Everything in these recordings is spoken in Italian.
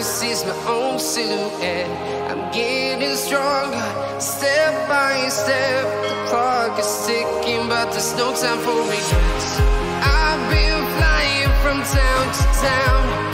darkest is my own silhouette. I'm getting stronger, step by step. The clock is ticking, but there's no time for regrets. I've been flying from town to town.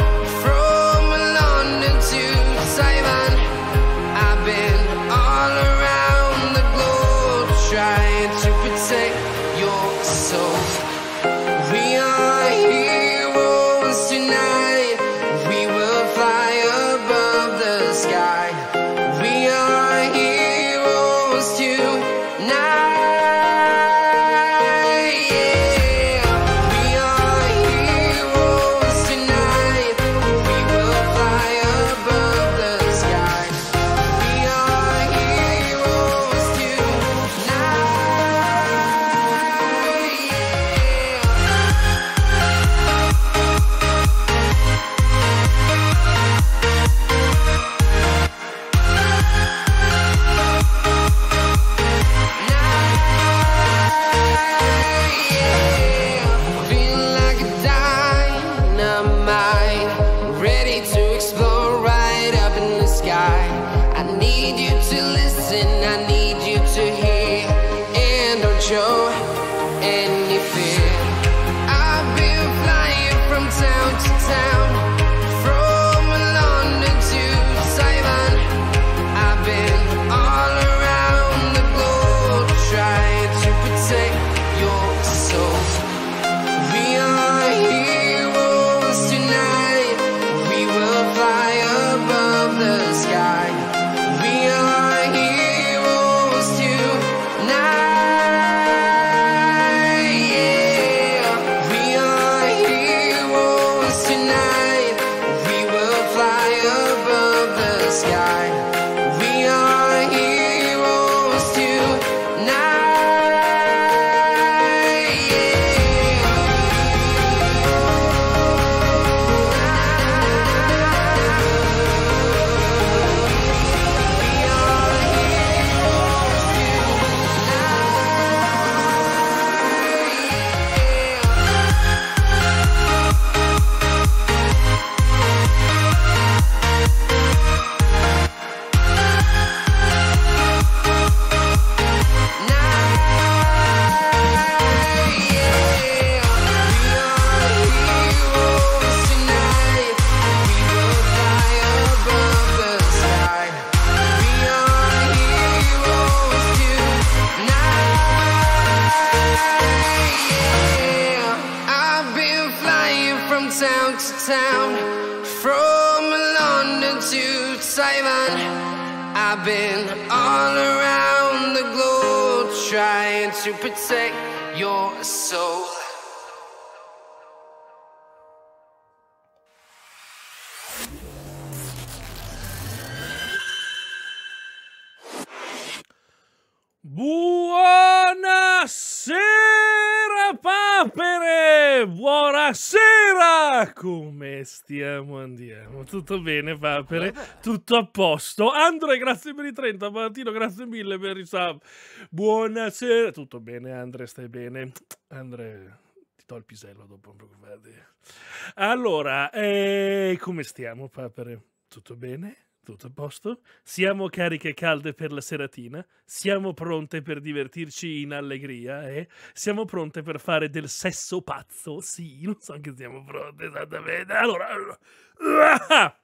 tutto bene Papere, tutto a posto. Andre, grazie per i 30, Valentino, grazie mille per i sub. Buonasera, tutto bene Andre, stai bene? Andre, ti do il pisello dopo, Allora, eh, come stiamo Papere? Tutto bene? Tutto a posto? Siamo cariche calde per la seratina, siamo pronte per divertirci in allegria e eh? siamo pronte per fare del sesso pazzo. Sì, non so che siamo pronte esattamente. Allora,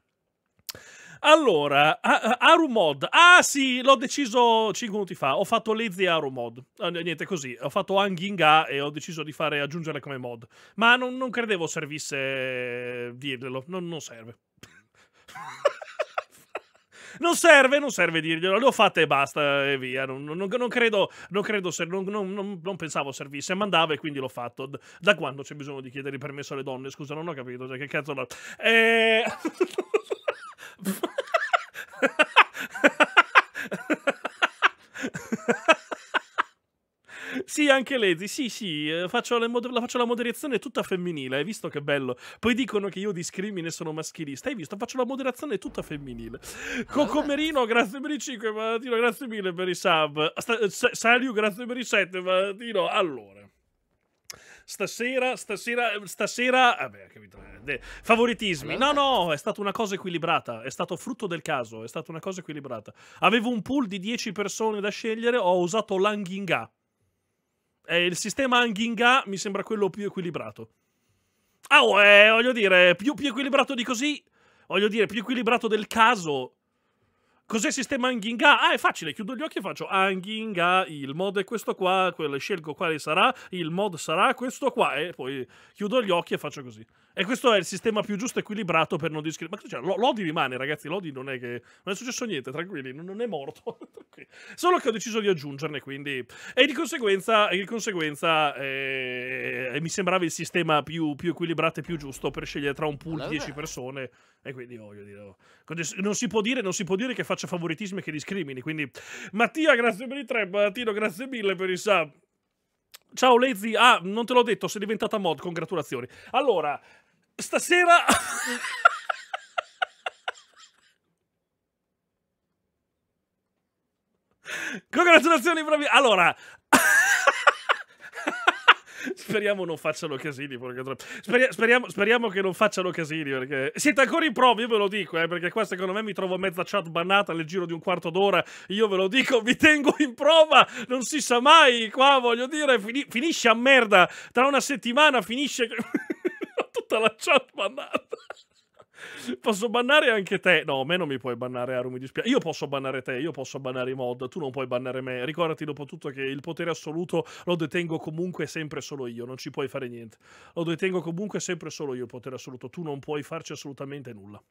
allora. Allora, Mod. Ah sì, l'ho deciso 5 minuti fa. Ho fatto Lazy Mod. Ah, niente così, ho fatto Anginga e ho deciso di fare aggiungere come mod. Ma non, non credevo servisse eh, dirglielo, non, non serve. Non serve, non serve dirglielo. le ho fatte e basta e via. Non, non, non credo, non, credo ser- non, pensavo servisse. Mandava e quindi l'ho fatto. Da quando c'è bisogno di chiedere permesso alle donne? Scusa, non ho capito. Cioè, che cazzo. No? E... Eh, Sì, anche Lazy. Sì, sì, eh, faccio mod- la faccio la moderazione tutta femminile. Hai visto che bello? Poi dicono che io discrimine sono maschilista. Hai visto? Faccio la moderazione tutta femminile. Cocomerino, ah. grazie per i 5, Valentino. Grazie mille per i sub. Sta- eh, Saliu, grazie per i 7, Valentino. Allora. Stasera, stasera, eh, stasera, vabbè, ah capito, eh, favoritismi. No, no, è stata una cosa equilibrata, è stato frutto del caso, è stata una cosa equilibrata. Avevo un pool di 10 persone da scegliere, ho usato Langhinga eh, il sistema Anghinga mi sembra quello più equilibrato. Ah, oh, eh, voglio dire, più, più equilibrato di così. Voglio dire, più equilibrato del caso Cos'è il sistema Anghinga? Ah, è facile, chiudo gli occhi e faccio Anghinga, il mod è questo qua, quello, scelgo quale sarà, il mod sarà questo qua, e poi chiudo gli occhi e faccio così. E questo è il sistema più giusto equilibrato per non discriminare. Ma cioè, Lodi rimane, ragazzi, Lodi non è che... Non è successo niente, tranquilli, non, è morto. Solo che ho deciso di aggiungerne, quindi... E di conseguenza, di conseguenza eh, eh, mi sembrava il sistema più, più equilibrato e più giusto per scegliere tra un pool di 10 persone e quindi voglio dire, oh, non, si dire, non si può dire, che faccia favoritismi e che discrimini. Quindi, Mattia, grazie per i tre. Mattino, grazie mille per il sub. Ciao Lezzi, ah, non te l'ho detto, sei diventata mod, congratulazioni. Allora, stasera... congratulazioni, bravi. Allora, Speriamo non facciano casini. Speri speriamo, speriamo, che non facciano casini. Perché... Siete ancora in prova, io ve lo dico. Eh, perché qua secondo me mi trovo mezza chat bannata nel giro di un quarto d'ora. Io ve lo dico, vi tengo in prova. Non si sa mai. Qua voglio dire, fini finisce a merda. Tra una settimana finisce. tutta la chat bannata posso bannare anche te. No, a me non mi puoi bannare, Aru, mi dispiace. Io posso bannare te, io posso bannare i mod, tu non puoi bannare me. Ricordati dopo tutto che il potere assoluto lo detengo comunque sempre solo io, non ci puoi fare niente. Lo detengo comunque sempre solo io il potere assoluto, tu non puoi farci assolutamente nulla.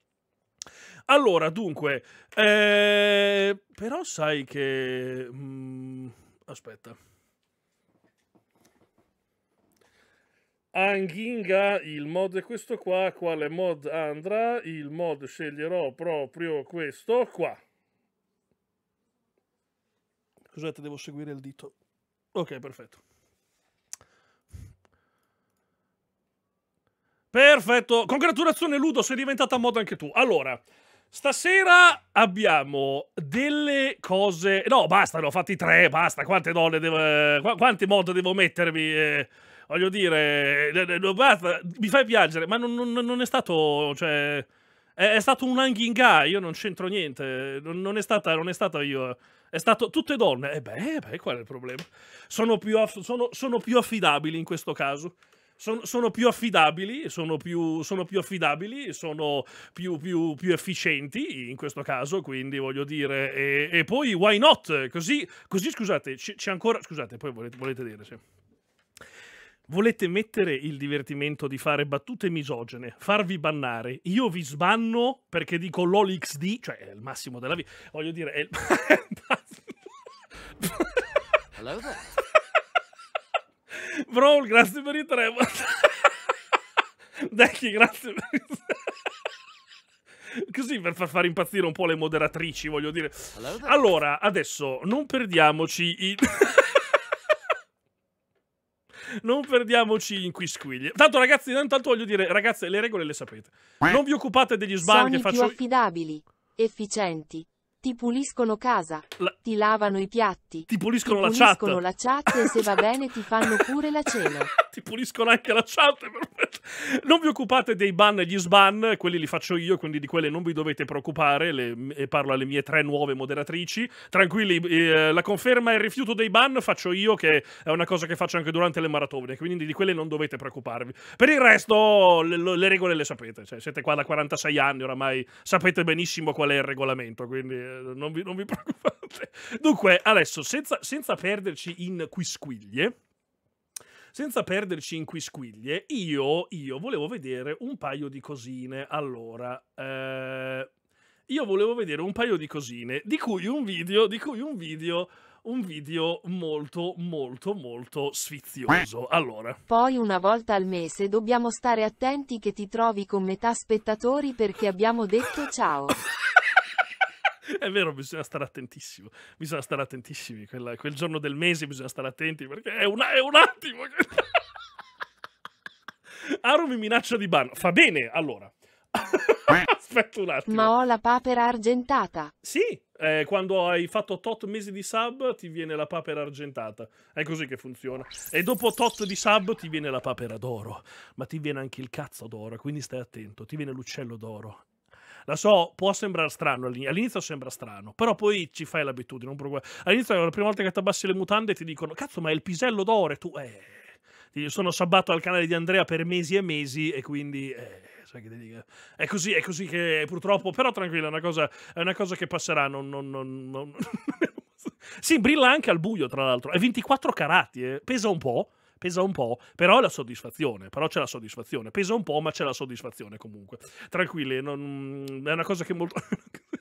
Allora, dunque, eh... però sai che... Mm... aspetta. Anghinga, il mod è questo qua, quale mod andrà? Il mod sceglierò proprio questo qua. Scusate, devo seguire il dito. Ok, perfetto. Perfetto, congratulazioni Ludo, sei diventata mod anche tu. Allora, Stasera abbiamo delle cose... No, basta, ne ho fatti tre, basta. Quante donne devo... quanti mod devo mettermi? Eh voglio dire, eh, eh, basta, mi fai piangere, ma non, non, non è stato, cioè, è, è, stato un hanging guy, io non c'entro niente, non, non, è stata, non è stata io, è stato tutte donne, e eh beh, beh qual è il problema? Sono più, sono, sono più affidabili in questo caso. Sono, sono, più affidabili, sono più, sono più affidabili, sono più, più, più, efficienti in questo caso, quindi voglio dire, e, e poi why not? Così, così scusate, c'è ancora, scusate, poi volete, volete dire, sì. Volete mettere il divertimento di fare battute misogene, farvi bannare? Io vi sbanno perché dico LOL XD, cioè è il massimo della vita. Voglio dire, è il. Hello there. Brawl, grazie per i tre. Decchi, grazie per i tre così per far impazzire un po' le moderatrici, voglio dire. Allora, adesso non perdiamoci in non perdiamoci in quisquiglie. Tanto, ragazzi, intanto voglio dire, ragazze, le regole le sapete. Non vi occupate degli sbagli Sony che faccio. Sono più affidabili, efficienti. Ti puliscono casa, la... ti lavano i piatti, ti puliscono, ti puliscono la chat. Ti puliscono la chat e se va bene ti fanno pure la cena. infatti puliscono anche la chat. Non vi occupate dei ban e gli sban, quelli li faccio io, quindi di quelle non vi dovete preoccupare. Le, parlo alle mie tre nuove moderatrici. Tranquilli, eh, la conferma e il rifiuto dei ban faccio io, che è una cosa che faccio anche durante le maratone, quindi di quelle non dovete preoccuparvi. Per il resto, le, le regole le sapete. Cioè, siete qua da 46 anni oramai, sapete benissimo qual è il regolamento, quindi eh, non, vi, non, vi, preoccupate. Dunque, adesso, senza, senza perderci in quisquiglie senza perderci in quisquiglie, io, io volevo vedere un paio di cosine. Allora, eh, io volevo vedere un paio di cosine, di cui un video, di cui un video un video molto molto molto sfizioso. Allora. Poi una volta al mese dobbiamo stare attenti che ti trovi con metà spettatori perché abbiamo detto ciao. È vero, bisogna stare attentissimo. Bisogna stare attentissimi. Quella, quel giorno del mese bisogna stare attenti perché è, una, è un attimo. Che... mi minaccia di ban. Fa bene, allora. Aspetta un attimo. Ma ho la papera argentata. Sì, eh, quando hai fatto tot mesi di sub ti viene la papera argentata. È così che funziona. E dopo tot di sub ti viene la papera d'oro. Ma ti viene anche il cazzo d'oro, quindi stai attento. Ti viene l'uccello d'oro la so, può sembrare strano all'inizio, sembra strano, però poi ci fai l'abitudine. All'inizio, la prima volta che ti abbassi le mutande, ti dicono: Cazzo, ma è il pisello d'oro. E tu, eh. Io sono sabbato al canale di Andrea per mesi e mesi, e quindi. Eh, Che è così, è così che purtroppo, però tranquilla, è una cosa, è una cosa che passerà. Non, non, non, non... sì, brilla anche al buio, tra l'altro. È 24 carati, eh. pesa un po' pesa un po', però la soddisfazione, però c'è la soddisfazione, pesa un po' ma c'è la soddisfazione comunque. Tranquilli, non... Mm, è una cosa che molto...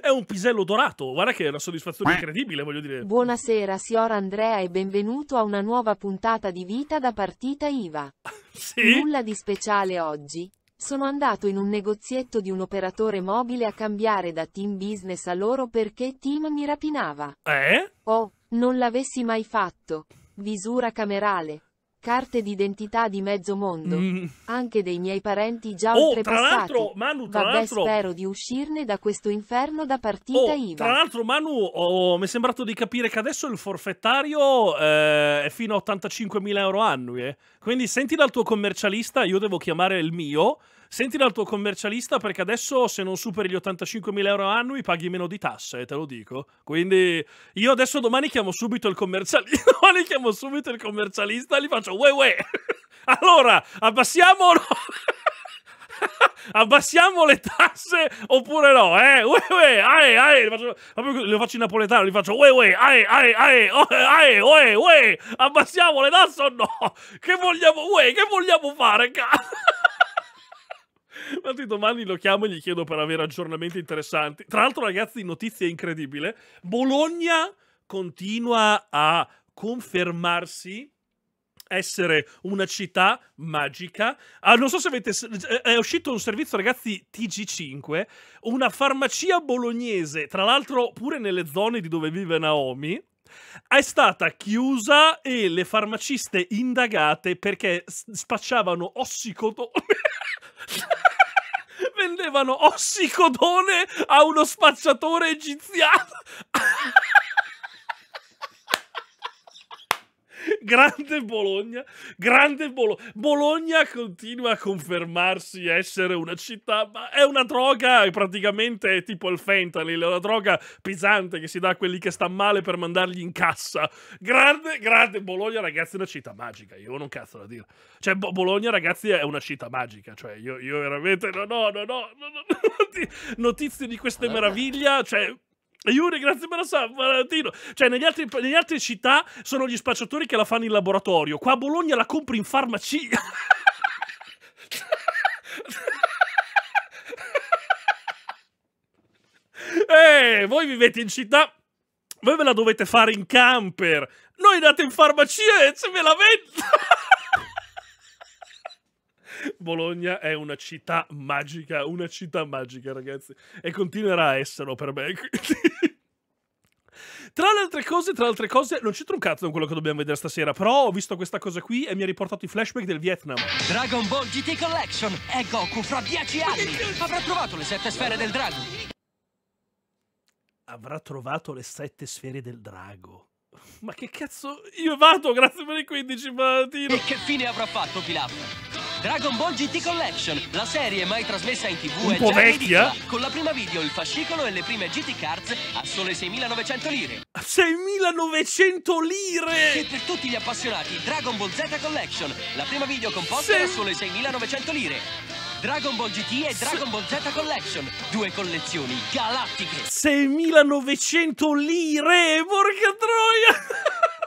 È un pisello dorato, guarda che è una soddisfazione incredibile, voglio dire. Buonasera, signor Andrea e benvenuto a una nuova puntata di Vita da partita IVA. sì? Nulla di speciale oggi, sono andato in un negozietto di un operatore mobile a cambiare da team business a loro perché team mi rapinava. Eh? Oh, non l'avessi mai fatto. Visura camerale. Carte d'identità di mezzo mondo. Mm. Anche dei miei parenti già oh, oltrepassati. Tra l'altro, Manu, tra Vabbè, l'altro... spero di uscirne da questo inferno da partita oh, IVA. Tra l'altro, Manu, oh, mi è sembrato di capire che adesso il forfettario eh, è fino a 85.000 euro annui. Eh. Quindi senti dal tuo commercialista, io devo chiamare il mio Senti dal tuo commercialista perché adesso se non superi gli 85.000 euro annui paghi meno di tasse, te lo dico. Quindi io adesso domani chiamo subito il commercialista, domani chiamo subito il commercialista e gli faccio "Uè uè". Allora, abbassiamo no? abbassiamo le tasse oppure no, eh? Ue, ue, ae, ae. Faccio, lo faccio in napoletano, gli faccio ue, ue, ae, ae, ae, oh, ae, ue, ue. Abbassiamo le tasse o no? Che vogliamo, ue, che vogliamo fare, cazzo? Infatti, domani lo chiamo e gli chiedo per avere aggiornamenti interessanti. Tra l'altro, ragazzi, notizia incredibile: Bologna continua a confermarsi essere una città magica. Ah, non so se avete. Eh, eh, è uscito un servizio, ragazzi, TG5, una farmacia bolognese, tra l'altro pure nelle zone di dove vive Naomi. È stata chiusa e le farmaciste indagate perché spacciavano ossicodone. vendevano ossicodone a uno spacciatore egiziano. grande Bologna, grande Bologna. Bologna continua a confermarsi essere una città, ma è una droga, praticamente è tipo il fentanyl, è una droga pesante che si dà a quelli che stanno male per mandarli in cassa. Grande, grande Bologna, ragazzi, è una città magica, io non cazzo da dire. Cioè, Bo Bologna, ragazzi, è una città magica, cioè io, io veramente no, no, no, no, no, no, notizie di queste meraviglia, cioè Iuri, grazie per la sa, Valentino. Cioè, negli altri, negli altri città sono gli spacciatori che la fanno in laboratorio. Qua a Bologna la compri in farmacia. eh, voi vivete in città, voi ve la dovete fare in camper. Noi andate in farmacia e se ve la vendo. Bologna è una città magica, una città magica, ragazzi, e continuerà a esserlo per me. Tra le altre cose, tra le altre cose, non c'entra un cazzo con quello che dobbiamo vedere stasera, però ho visto questa cosa qui e mi ha riportato i flashback del Vietnam. Dragon Ball GT Collection è Goku fra 10 anni. Avrà trovato le sette sfere del drago. Avrà trovato le sette sfere del drago. Ma che cazzo? Io vado, grazie per i 15 mattino. E che fine avrà fatto Pilaf? Dragon Ball GT Collection, la serie mai trasmessa in tv Un è po' vecchia. Edicola, con la prima video, il fascicolo e le prime GT Cards a sole 6.900 lire. 6.900 lire! E per tutti gli appassionati, Dragon Ball Z Collection, la prima video composta Se... a sole 6.900 lire. Dragon Ball GT e Dragon Ball Z Collection, due collezioni galattiche. 6.900 lire, porca troia!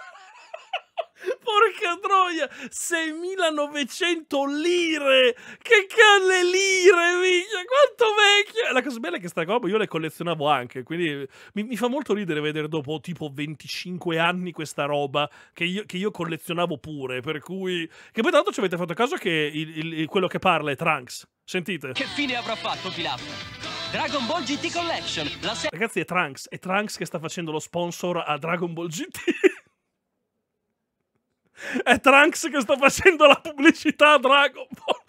Porca troia, 6900 lire! Che canne lire, minchia, quanto vecchia! La cosa bella è che sta roba io le collezionavo anche, quindi mi, mi, fa molto ridere vedere dopo tipo 25 anni questa roba che io, che io collezionavo pure, per cui... Che poi tanto ci avete fatto caso che il, il, il, quello che parla è Trunks, sentite. Che fine avrà fatto Pilaf? Dragon Ball GT Collection, la Ragazzi è Trunks, è Trunks che sta facendo lo sponsor a Dragon Ball GT. È Trunks che sta facendo la pubblicità a Dragon Ball.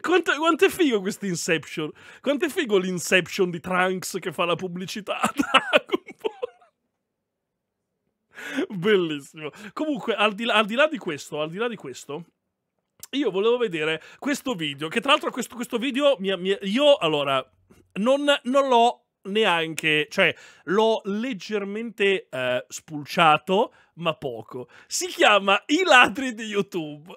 quanto, quanto è figo questo Inception? Quanto è figo l'Inception di Trunks che fa la pubblicità a Dragon Ball? Bellissimo. Comunque, al di là, al di là di questo, al di là di questo, io volevo vedere questo video, che tra l'altro questo, questo video, mia, mia, io allora non, non l'ho neanche, cioè l'ho leggermente eh, spulciato, ma poco. Si chiama I ladri di YouTube.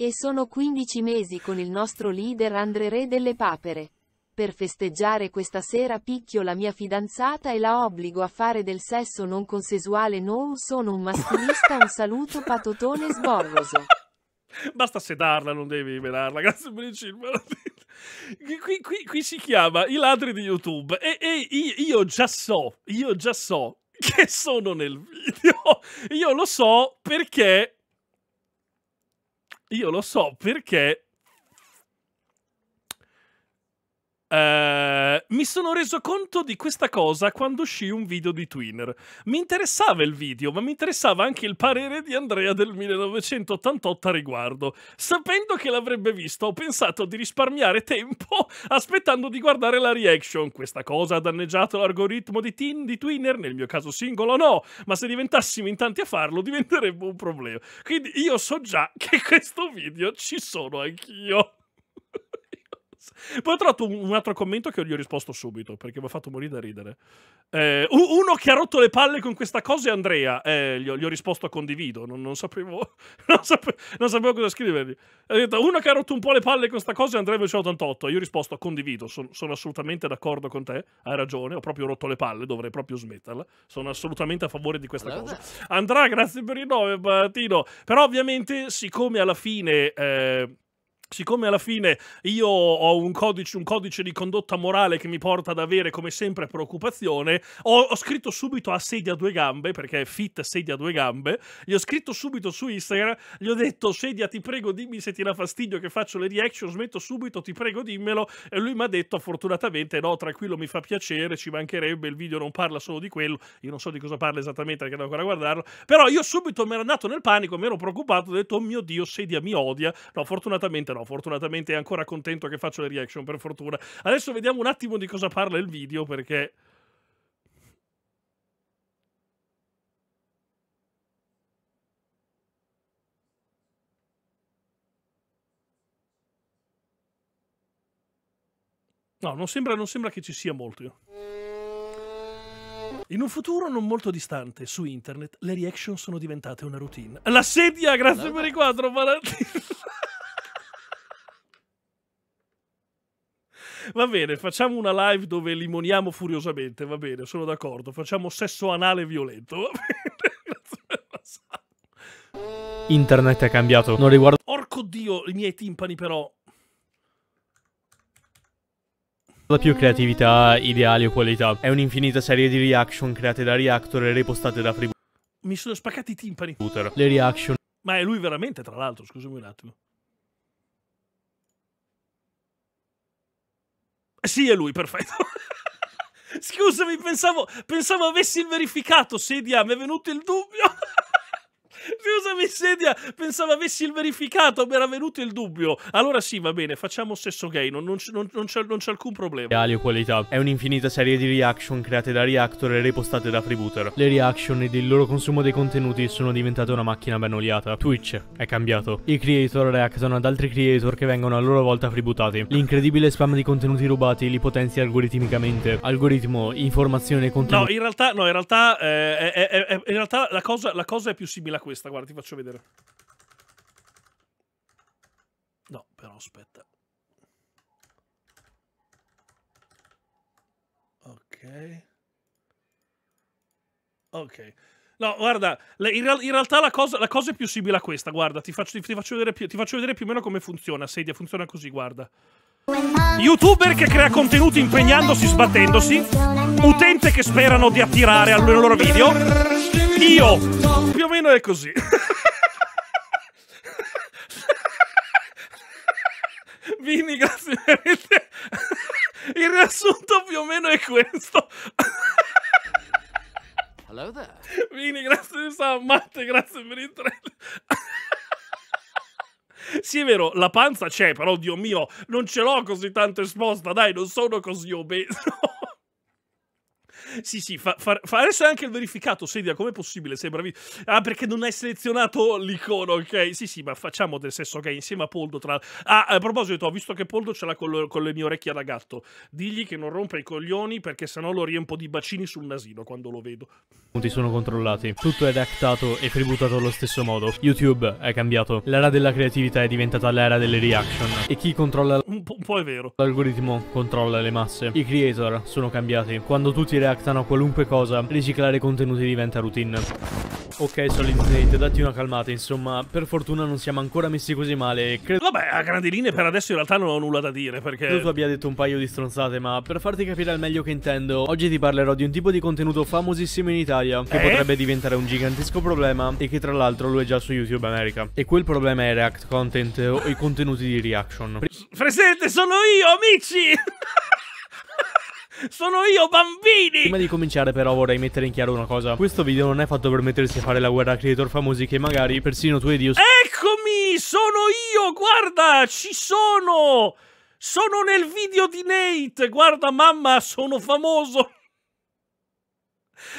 E sono 15 mesi con il nostro leader Andre Re delle Papere. Per festeggiare questa sera picchio la mia fidanzata e la obbligo a fare del sesso non consensuale. Non sono un maschilista, un saluto patotone sborroso. Basta sedarla, non devi velarla. Grazie per il cinema. Qui, qui, qui, si chiama I ladri di YouTube. E, e io già so, io già so che sono nel video. Io lo so perché. Io lo so perché Uh, mi sono reso conto di questa cosa quando uscì un video di Twinner. Mi interessava il video, ma mi interessava anche il parere di Andrea del 1988 a riguardo. Sapendo che l'avrebbe visto, ho pensato di risparmiare tempo aspettando di guardare la reaction. Questa cosa ha danneggiato l'algoritmo di, di, Twinner, nel mio caso singolo no, ma se diventassimo in tanti a farlo diventerebbe un problema. Quindi io so già che questo video ci sono anch'io cosa. Poi ho trovato un, un, altro commento che gli ho risposto subito perché mi ha fatto morire da ridere. Eh, uno che ha rotto le palle con questa cosa è Andrea. Eh, gli, ho, gli, ho, risposto condivido. Non, non, sapevo, non, sapevo, non sapevo, cosa scrivergli. Ha Detto, uno che ha rotto un po' le palle con questa cosa è Andrea 1988. Io ho risposto condivido. Son, sono assolutamente d'accordo con te. Hai ragione. Ho proprio rotto le palle. Dovrei proprio smetterla. Sono assolutamente a favore di questa allora. cosa. Andrà, grazie per il nome, Martino. Però ovviamente, siccome alla fine... Eh, siccome alla fine io ho un codice, un codice, di condotta morale che mi porta ad avere come sempre preoccupazione, ho, ho scritto subito a sedia a due gambe, perché è fit sedia a due gambe, gli ho scritto subito su Instagram, gli ho detto sedia ti prego dimmi se ti dà fastidio che faccio le reaction, smetto subito, ti prego dimmelo, e lui mi ha detto fortunatamente no, tranquillo mi fa piacere, ci mancherebbe, il video non parla solo di quello, io non so di cosa parla esattamente perché devo ancora guardarlo, però io subito mi ero andato nel panico, mi ero preoccupato, ho detto oh mio Dio sedia mi odia, no fortunatamente no però fortunatamente è ancora contento che faccio le reaction, per fortuna. Adesso vediamo un attimo di cosa parla il video, perché... No, non sembra, non sembra, che ci sia molto. In un futuro non molto distante, su internet, le reaction sono diventate una routine. La sedia, grazie no. per i quattro, Valentino! Va bene, facciamo una live dove limoniamo furiosamente, va bene, sono d'accordo. Facciamo sesso anale violento, va bene. Internet è cambiato, non riguarda... Orco Dio, i miei timpani però... più creatività, ideali o qualità. È un'infinita serie di reaction create da Reactor e ripostate da Freeboot. Mi sono spaccati i timpani. Le reaction. Ma è lui veramente, tra l'altro, scusami un attimo. Sì, è lui, perfetto. Scusami, pensavo, pensavo avessi il verificato, sedia, mi è venuto il dubbio. Chiusa sedia, pensavo avessi il verificato, mi era venuto il dubbio. Allora sì, va bene, facciamo sesso gay, non, non, non, c'è alcun problema. Reali o qualità. È un'infinita serie di reaction create da Reactor e ripostate da Freebooter. Le reaction ed il loro consumo dei contenuti sono diventate una macchina ben oliata. Twitch è cambiato. I creator reactano ad altri creator che vengono a loro volta freebootati. L'incredibile spam di contenuti rubati li potenzia algoritmicamente. Algoritmo, informazione, contenuti... No, in realtà, no, in realtà, eh, è, è, è, in realtà la cosa, la cosa è più simile a questa questa, guarda, ti faccio vedere. No, però aspetta. Ok. Ok. No, guarda, in, realtà la cosa, la cosa, è più simile a questa, guarda, ti faccio, ti faccio, vedere, più, ti faccio vedere più o meno come funziona, sedia, funziona così, guarda. Youtuber che crea contenuti impegnandosi, sbattendosi, utente che sperano di attirare al loro video, Dio! Più o meno è così. Vini, grazie veramente. Il riassunto più o meno è questo. Hello there. Vini, grazie di San amante, grazie per il trend. Sì, è vero, la panza c'è, però, Dio mio, non ce l'ho così tanto esposta, dai, non sono così obeso. Sì, sì, fa, fa, fa adesso anche il verificato, sedia, com'è possibile? Sei bravissimo. Ah, perché non hai selezionato l'icona, ok? Sì, sì, ma facciamo del sesso, ok? Insieme a Poldo, tra... Ah, a proposito, ho visto che Poldo ce l'ha con, con le mie orecchie da gatto. Digli che non rompa i coglioni perché sennò lo riempo di bacini sul nasino quando lo vedo. Punti sono controllati, tutto è actato e tributato allo stesso modo. YouTube è cambiato, l'era della creatività è diventata l'era delle reaction e chi controlla... Un po', un po' è vero. L'algoritmo controlla le masse. I creator sono cambiati. Quando tutti react reactano a qualunque cosa, riciclare contenuti diventa routine. Ok Solid Snake, datti una calmata, insomma, per fortuna non siamo ancora messi così male e credo... Vabbè, a grandi linee per adesso in realtà non ho nulla da dire, perché... Credo tu abbia detto un paio di stronzate, ma per farti capire al meglio che intendo, oggi ti parlerò di un tipo di contenuto famosissimo in Italia, che eh? potrebbe diventare un gigantesco problema, e che tra l'altro lo è già su YouTube America. E quel problema è React Content, o i contenuti di reaction. Pre presente sono io, amici! Sono io, bambini! Prima di cominciare però vorrei mettere in chiaro una cosa. Questo video non è fatto per mettersi a fare la guerra a creator famosi che magari persino tu ed io... Eccomi! Sono io! Guarda! Ci sono! Sono nel video di Nate! Guarda mamma, sono famoso!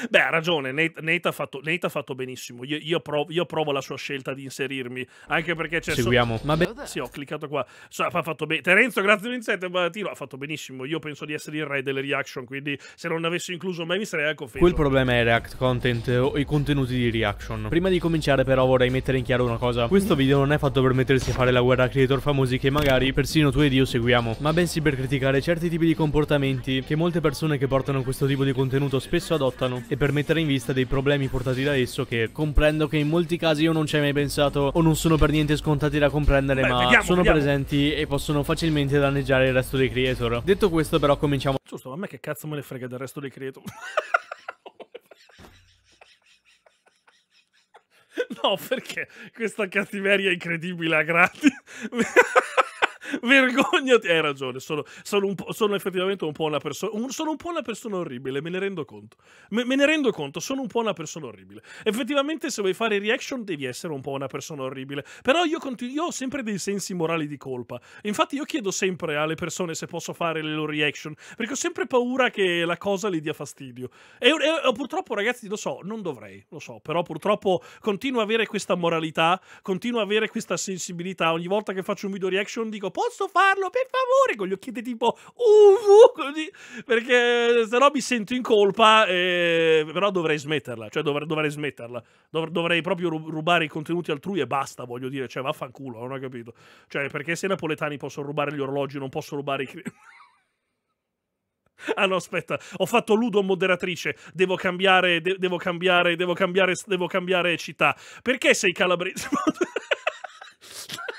Beh, ha ragione, Nate, Nate, ha, fatto, Nate ha, fatto, benissimo. Io, io, provo, io, provo, la sua scelta di inserirmi, anche perché c'è... Seguiamo. So- Ma be- sì, ho cliccato qua. So, ha fatto be- Terenzo, grazie Vincenzo, Baratino, ha fatto benissimo. Io penso di essere il re delle reaction, quindi se non avessi incluso mai mi sarei anche offeso. Quel problema è React Content o i contenuti di reaction. Prima di cominciare però vorrei mettere in chiaro una cosa. Questo video non è fatto per mettersi a fare la guerra a creator famosi che magari persino tu ed io seguiamo, ma bensì per criticare certi tipi di comportamenti che molte persone che portano questo tipo di contenuto spesso adottano italiano e per mettere in vista dei problemi portati da esso che comprendo che in molti casi io non ci hai mai pensato o non sono per niente scontati da comprendere Beh, ma vediamo, sono vediamo. presenti e possono facilmente danneggiare il resto dei creator. Detto questo però cominciamo... Giusto, a me che cazzo me le frega del resto dei creator? no, perché questa cattiveria incredibile a gratis. Vergognati, hai ragione. Sono, sono, un sono effettivamente un po' una persona. sono un po' una persona orribile, me ne rendo conto. Me, me, ne rendo conto, sono un po' una persona orribile. Effettivamente, se vuoi fare reaction, devi essere un po' una persona orribile. Però io, io ho sempre dei sensi morali di colpa. Infatti, io chiedo sempre alle persone se posso fare le loro reaction, perché ho sempre paura che la cosa li dia fastidio. E, e purtroppo, ragazzi, lo so, non dovrei, lo so, però purtroppo continuo ad avere questa moralità, continuo ad avere questa sensibilità. Ogni volta che faccio un video reaction dico posso farlo per favore? Con gli occhietti tipo uvu, così, perché eh, no mi sento in colpa, e... però dovrei smetterla, cioè dovre dovrei smetterla, Dov dovrei proprio rubare i contenuti altrui e basta, voglio dire, cioè vaffanculo, non ho capito, cioè perché se i napoletani possono rubare gli orologi non posso rubare i... Ah no, aspetta, ho fatto ludo moderatrice. Devo cambiare, de devo cambiare, devo cambiare, devo cambiare città. Perché sei calabrese?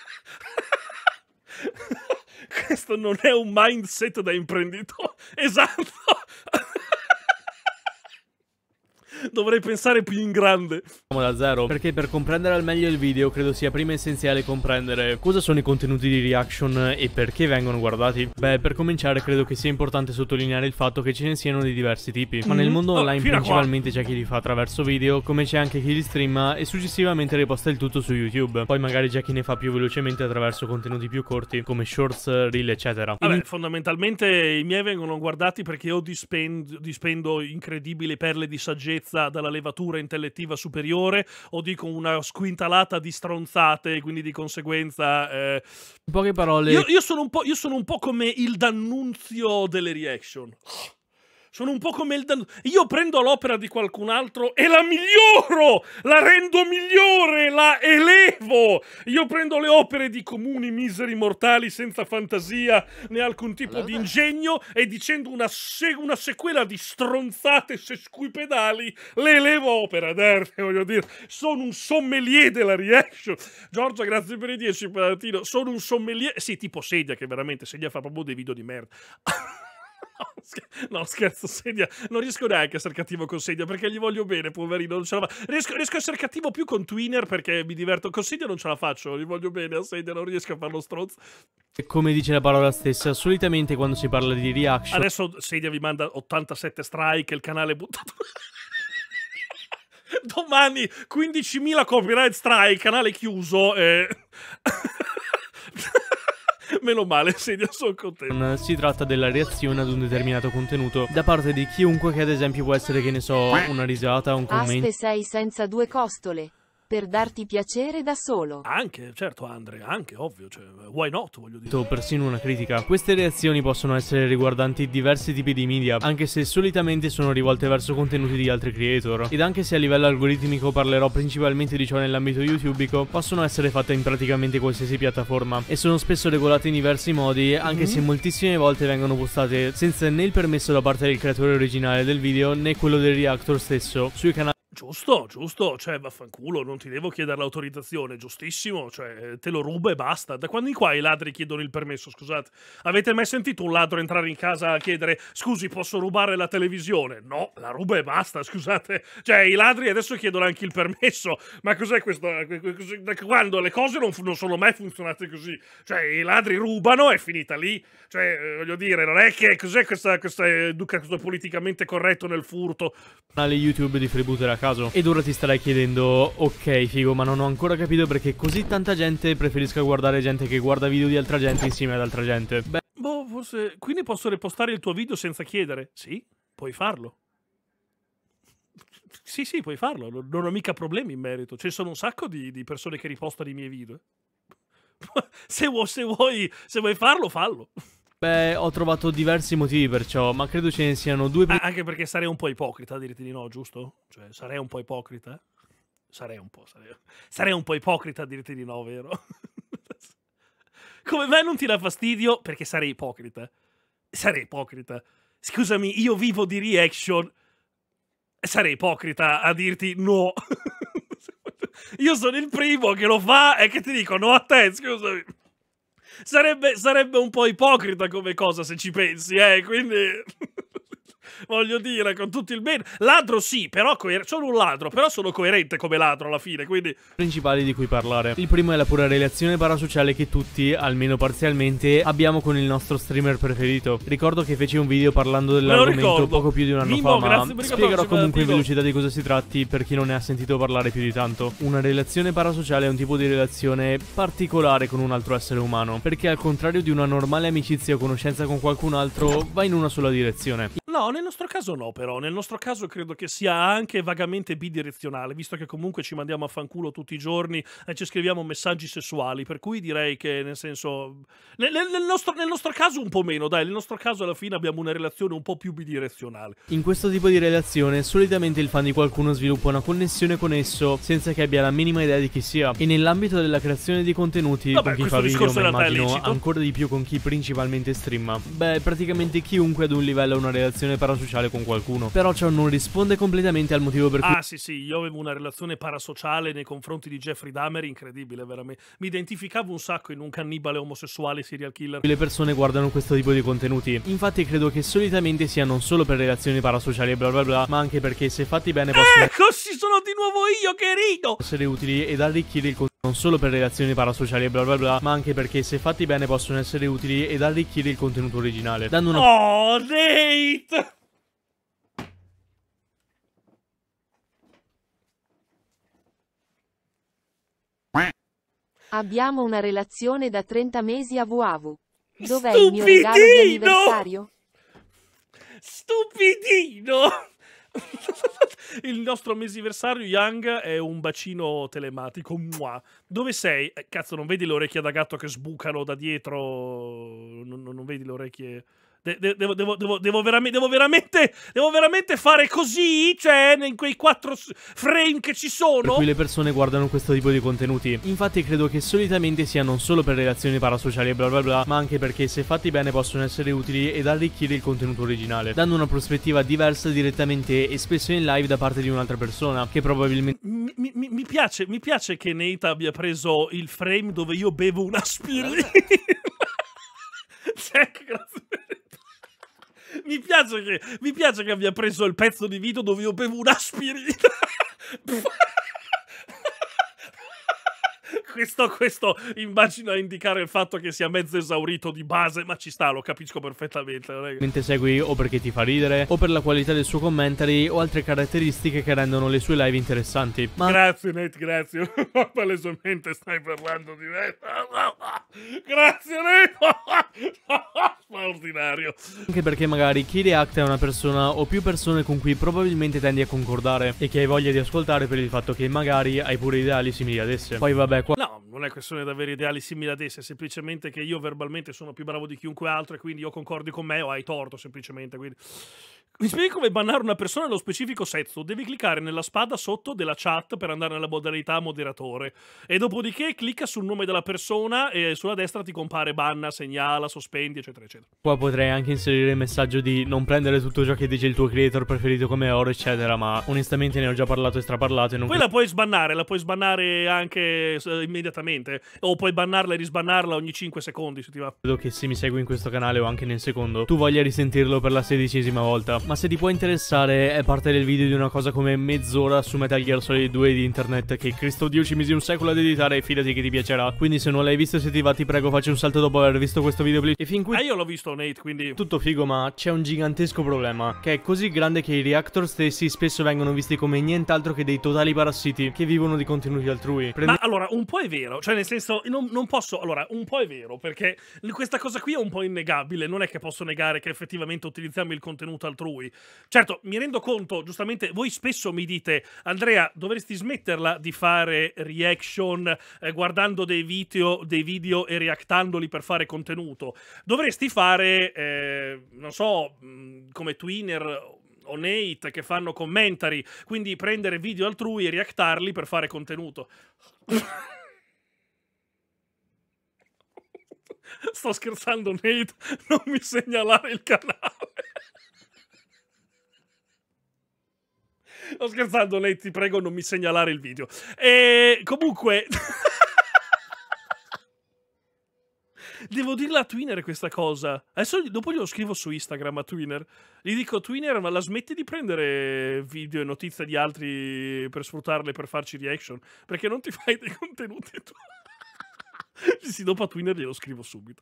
questo non è un mindset da imprenditore. Esatto. Dovrei pensare più in grande. Siamo da zero. Perché per comprendere al meglio il video, credo sia prima essenziale comprendere cosa sono i contenuti di reaction e perché vengono guardati. Beh, per cominciare, credo che sia importante sottolineare il fatto che ce ne siano di diversi tipi. Ma nel mm-hmm. mondo oh, online, oh, principalmente c'è chi li fa attraverso video, come c'è anche chi li streama e successivamente riposta il tutto su YouTube. Poi magari c'è chi ne fa più velocemente attraverso contenuti più corti, come shorts, reel, eccetera. Vabbè, fondamentalmente i miei vengono guardati perché io dispendo, dispendo incredibili perle di saggezza pezza dalla levatura intellettiva superiore o dico una squintalata di stronzate, quindi di conseguenza... Eh... In poche parole... Io, io, sono io sono un po' come il dannunzio delle reaction sono un po' come il Danone. Io prendo l'opera di qualcun altro e la miglioro, la rendo migliore, la elevo. Io prendo le opere di comuni miseri mortali senza fantasia né alcun tipo allora. di ingegno e dicendo una, se una sequela di stronzate sesquipedali le elevo a opera d'arte, voglio dire. Sono un sommelier della reaction. Giorgia, grazie per i 10, Palatino. Sono un sommelier. Sì, tipo sedia che veramente sedia fa proprio dei video di merda. No, scherzo, sedia. Non riesco neanche a essere cattivo con sedia perché gli voglio bene, poverino. Non ce la fa. Riesco, riesco a essere cattivo più con Twinner perché mi diverto. Con sedia non ce la faccio. Gli voglio bene a sedia, non riesco a farlo stronzo. Come dice la parola stessa, solitamente quando si parla di reaction. Adesso sedia vi manda 87 strike, il canale è buttato. Domani 15.000 copyright strike, canale chiuso. E... Eh. Meno male, se sono contento. Si tratta della reazione ad un determinato contenuto da parte di chiunque che ad esempio può essere, che ne so, una risata, un commento. Aspe sei senza due costole per darti piacere da solo. Anche, certo Andre, anche, ovvio, cioè, why not, voglio dire. Persino una critica. Queste reazioni possono essere riguardanti diversi tipi di media, anche se solitamente sono rivolte verso contenuti di altri creator. Ed anche se a livello algoritmico parlerò principalmente di ciò nell'ambito youtubico, possono essere fatte in praticamente qualsiasi piattaforma, e sono spesso regolate in diversi modi, anche mm -hmm. se mhm. moltissime volte vengono postate senza né il permesso da parte del creatore originale del video, né quello del reactor stesso, sui canali Giusto, giusto, cioè vaffanculo, non ti devo chiedere l'autorizzazione, giustissimo, cioè eh, te lo rubo e basta. Da quando in qua i ladri chiedono il permesso, scusate? Avete mai sentito un ladro entrare in casa a chiedere scusi posso rubare la televisione? No, la rubo e basta, scusate. Cioè i ladri adesso chiedono anche il permesso, ma cos'è questo? Eh, da quando le cose non, non, sono mai funzionate così? Cioè i ladri rubano e è finita lì? Cioè eh, voglio dire, non è che cos'è questa, questa, questo politicamente corretto nel furto? Canale YouTube di Freebooterac caso. Ed ora ti starai chiedendo, ok figo, ma non ho ancora capito perché così tanta gente preferisca guardare gente che guarda video di altra gente insieme ad altra gente. Beh, boh, forse... Quindi posso repostare il tuo video senza chiedere? Sì, puoi farlo. Sì, sì, puoi farlo, non ho mica problemi in merito. Ci sono un sacco di, di persone che ripostano i miei video. se, vuoi, se, vuoi, se vuoi farlo, fallo. Beh, ho trovato diversi motivi per ciò, ma credo ce ne siano due. Ah, anche perché sarei un po' ipocrita a dirti di no, giusto? Cioè, sarei un po' ipocrita. Sarei un po', sarei, sarei un po' ipocrita a dirti di no, vero? Come mai non ti dà fastidio? Perché sarei ipocrita. Sarei ipocrita. Scusami, io vivo di reaction. Sarei ipocrita a dirti no. io sono il primo che lo fa e che ti dico no a te, scusami sarebbe, sarebbe un po' ipocrita come cosa se ci pensi, eh, quindi voglio dire, con tutto il bene. Ladro sì, però sono un ladro, però sono coerente come ladro alla fine, quindi... Principali di cui parlare. Il primo è la pura relazione parasociale che tutti, almeno parzialmente, abbiamo con il nostro streamer preferito. Ricordo che feci un video parlando dell'argomento poco più di un anno Mimo, fa, grazie, ma spiegherò comunque in velocità di cosa si tratti per chi non ne ha sentito parlare più di tanto. Una relazione parasociale è un tipo di relazione particolare con un altro essere umano, perché al contrario di una normale amicizia o conoscenza con qualcun altro, va in una sola direzione. No, nel nostro caso no, però. Nel nostro caso credo che sia anche vagamente bidirezionale, visto che comunque ci mandiamo a fanculo tutti i giorni e ci scriviamo messaggi sessuali. Per cui direi che, nel senso. Nel, nel, nostro, nel nostro, caso un po' meno, dai. Nel nostro caso alla fine abbiamo una relazione un po' più bidirezionale. In questo tipo di relazione, solitamente il fan di qualcuno sviluppa una connessione con esso senza che abbia la minima idea di chi sia. E nell'ambito della creazione di contenuti, Vabbè, con chi fa video, ma immagino, ancora di più con chi principalmente streama. Beh, praticamente chiunque ad un livello ha una relazione relazione parasociale con qualcuno. Però ciò non risponde completamente al motivo per cui. Ah, sì, sì, io avevo una relazione parasociale nei confronti di Jeffrey Dahmer incredibile, veramente. Mi identificavo un sacco in un cannibale omosessuale serial killer. Le persone guardano questo tipo di contenuti. Infatti, credo che solitamente sia non solo per relazioni parasociali e bla bla bla, ma anche perché se fatti bene possono. Ecco, ci sono di nuovo io che rido! Essere utili ed arricchire il contenuto non solo per relazioni parasociali e bla bla bla, ma anche perché se fatti bene possono essere utili ed arricchire il contenuto originale, dando una... Oh, Nate! Abbiamo una relazione da 30 mesi a Vuavu. Dov'è il mio regalo di anniversario? Stupidino! il nostro mesiversario Young è un bacino telematico. Mua. Dove sei? Eh, cazzo, non vedi le orecchie da gatto che sbucano da dietro? Non, non vedi le orecchie Devo, devo, devo, devo, veramente, devo, veramente, devo veramente fare così? Cioè, in quei quattro frame che ci sono? Per cui le persone guardano questo tipo di contenuti. Infatti, credo che solitamente sia non solo per relazioni parasociali e bla bla bla, ma anche perché se fatti bene possono essere utili ed arricchire il contenuto originale, dando una prospettiva diversa direttamente e spesso in live da parte di un'altra persona, che probabilmente... Mi, mi, mi, piace, mi piace che Nate abbia preso il frame dove io bevo una spirina. cioè, grazie mi, piace che, mi piace che abbia preso il pezzo di vito dove io bevo un'aspirina. Questo, questo, immagino a indicare il fatto che sia mezzo esaurito di base, ma ci sta, lo capisco perfettamente. Mentre segui o perché ti fa ridere, o per la qualità del suo commentary, o altre caratteristiche che rendono le sue live interessanti. Ma... Grazie, Nate, grazie. Palesemente stai parlando di me. grazie, Nate. straordinario. Anche perché magari chi reacta è una persona o più persone con cui probabilmente tendi a concordare e che hai voglia di ascoltare per il fatto che magari hai pure ideali simili ad esse. Poi vabbè qua... No, non è questione di avere ideali simili ad esse, è semplicemente che io verbalmente sono più bravo di chiunque altro e quindi o concordi con me o hai torto semplicemente, quindi mi spieghi come bannare una persona nello specifico sezzo? Devi cliccare nella spada sotto della chat per andare nella modalità moderatore e dopodiché clicca sul nome della persona e sulla destra ti compare banna, segnala, sospendi, eccetera, eccetera. Qua potrei anche inserire il messaggio di non prendere tutto ciò che dice il tuo creator preferito come oro, eccetera, ma onestamente ne ho già parlato e straparlato e non... Poi la puoi sbannare, la puoi sbannare anche eh, immediatamente o puoi bannarla e risbannarla ogni 5 secondi se ti va. Credo che se mi segui in questo canale o anche nel secondo, tu voglia risentirlo per la sedicesima volta ma se ti può interessare è parte del video di una cosa come mezz'ora su Metal Gear Solid 2 di internet che Cristo Dio ci misi un secolo ad editare e fidati che ti piacerà. Quindi se non l'hai visto se ti va ti prego facci un salto dopo aver visto questo video please. E fin qui... Ah io l'ho visto Nate quindi... Tutto figo ma c'è un gigantesco problema che è così grande che i reactor stessi spesso vengono visti come nient'altro che dei totali parassiti che vivono di contenuti altrui. Prendi... Ma allora un po' è vero, cioè nel senso non, non posso... Allora un po' è vero perché questa cosa qui è un po' innegabile, non è che posso negare che effettivamente utilizziamo il contenuto altrui lui. Certo, mi rendo conto, giustamente, voi spesso mi dite, Andrea, dovresti smetterla di fare reaction eh, guardando dei video, dei video, e reactandoli per fare contenuto. Dovresti fare, eh, non so, come Twinner o Nate che fanno commentary, quindi prendere video altrui e reactarli per fare contenuto. Sto scherzando Nate, non mi segnalare il canale. Sto scherzando, lei ti prego non mi segnalare il video. E comunque... Devo dirla a Twinner questa cosa. Adesso dopo glielo scrivo su Instagram a Twinner. Gli dico, Twinner, ma la smetti di prendere video e notizie di altri per sfruttarle, per farci reaction? Perché non ti fai dei contenuti tuoi. sì, dopo a Twinner glielo scrivo subito.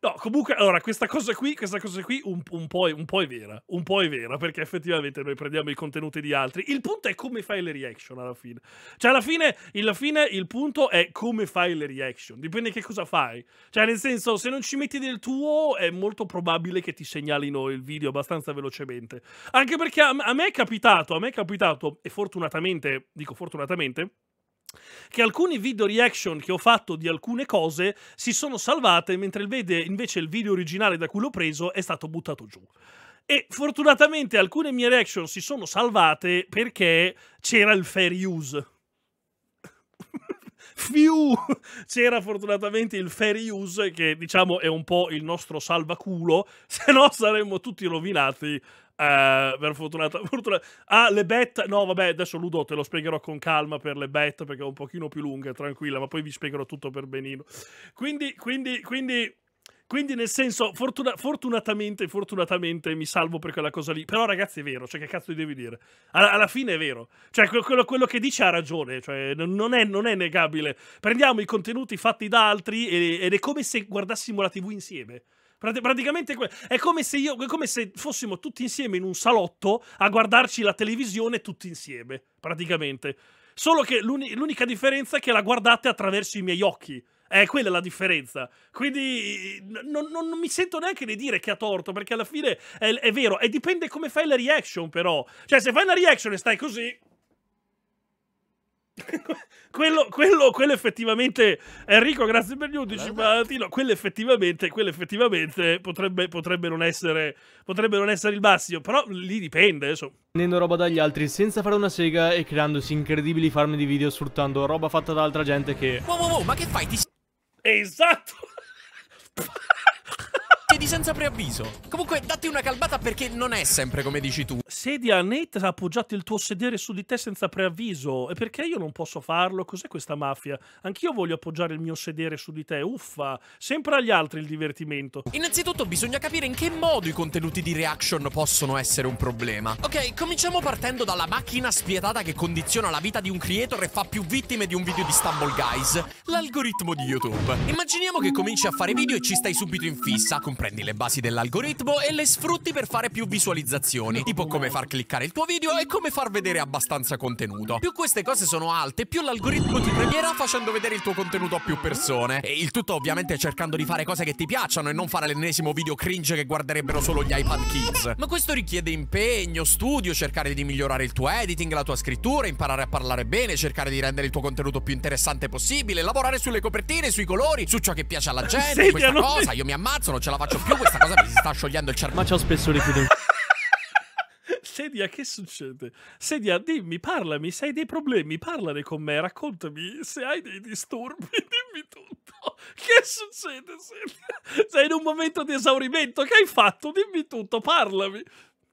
No, comunque, allora, questa cosa qui, questa cosa qui un, un, po è, un, po' è, vera, un po' è vera, perché effettivamente noi prendiamo i contenuti di altri. Il punto è come fai le reaction alla fine. Cioè, alla fine, alla fine il punto è come fai le reaction. Dipende che cosa fai. Cioè, nel senso, se non ci metti del tuo, è molto probabile che ti segnalino il video abbastanza velocemente. Anche perché a, a me è capitato, a me è capitato, e fortunatamente, dico fortunatamente, che alcuni video reaction che ho fatto di alcune cose si sono salvate, mentre invece il video originale da cui l'ho preso è stato buttato giù. E fortunatamente alcune mie reaction si sono salvate perché c'era il fair use. Fiu! C'era fortunatamente il fair use, che diciamo è un po' il nostro salvaculo, se no saremmo tutti rovinati Uh, per fortunata, Ah, le bet. No, vabbè, adesso Ludo te lo spiegherò con calma per le bet perché è un pochino più lunga, tranquilla, ma poi vi spiegherò tutto per benino. Quindi, quindi, quindi. Quindi nel senso, fortuna... fortunatamente, fortunatamente mi salvo per quella cosa lì. Però ragazzi è vero, cioè che cazzo gli devi dire? Alla, alla fine è vero. Cioè quello, quello, che dice ha ragione, cioè non è, non è negabile. Prendiamo i contenuti fatti da altri ed è come se guardassimo la tv insieme. Prat- praticamente que- è come se io, come se fossimo tutti insieme in un salotto a guardarci la televisione tutti insieme, praticamente. Solo che l'uni- l'unica differenza è che la guardate attraverso i miei occhi. Eh, quella è la differenza. Quindi non, non, non, mi sento neanche di dire che ha torto, perché alla fine è, è vero. E dipende come fai la reaction, però. Cioè, se fai una reaction e stai così, quello, quello, quello, effettivamente Enrico grazie per gli 11 ma Tino, quello effettivamente, quello effettivamente potrebbe, potrebbe, non essere, potrebbe non essere il massimo però lì dipende eh, prendendo roba dagli altri senza fare una sega e creandosi incredibili farme di video sfruttando roba fatta da altra gente che wow wow wow ma che fai ti... esatto Chiedi senza preavviso. Comunque, datti una calbata perché non è sempre come dici tu. Sedia, Nate ha appoggiato il tuo sedere su di te senza preavviso. E perché io non posso farlo? Cos'è questa mafia? Anch'io voglio appoggiare il mio sedere su di te. Uffa, sempre agli altri il divertimento. Innanzitutto bisogna capire in che modo i contenuti di reaction possono essere un problema. Ok, cominciamo partendo dalla macchina spietata che condiziona la vita di un creator e fa più vittime di un video di Stumble Guys, l'algoritmo di YouTube. Immaginiamo che cominci a fare video e ci stai subito in fissa, con prendi le basi dell'algoritmo e le sfrutti per fare più visualizzazioni, tipo come far cliccare il tuo video e come far vedere abbastanza contenuto. Più queste cose sono alte, più l'algoritmo ti premierà facendo vedere il tuo contenuto a più persone. E il tutto ovviamente cercando di fare cose che ti piacciono e non fare l'ennesimo video cringe che guarderebbero solo gli iPad Kids. Ma questo richiede impegno, studio, cercare di migliorare il tuo editing, la tua scrittura, imparare a parlare bene, cercare di rendere il tuo contenuto più interessante possibile, lavorare sulle copertine, sui colori, su ciò che piace alla gente, Sedia, questa cosa, mi... io mi ammazzo, non ce la faccio faccio più questa cosa mi si sta sciogliendo il cervello. Ma c'ho spessore più del... Sedia, che succede? Sedia, dimmi, parlami, se hai dei problemi, parlane con me, raccontami se hai dei disturbi, dimmi tutto. Che succede, Sedia? Sei in un momento di esaurimento, che hai fatto? Dimmi tutto, parlami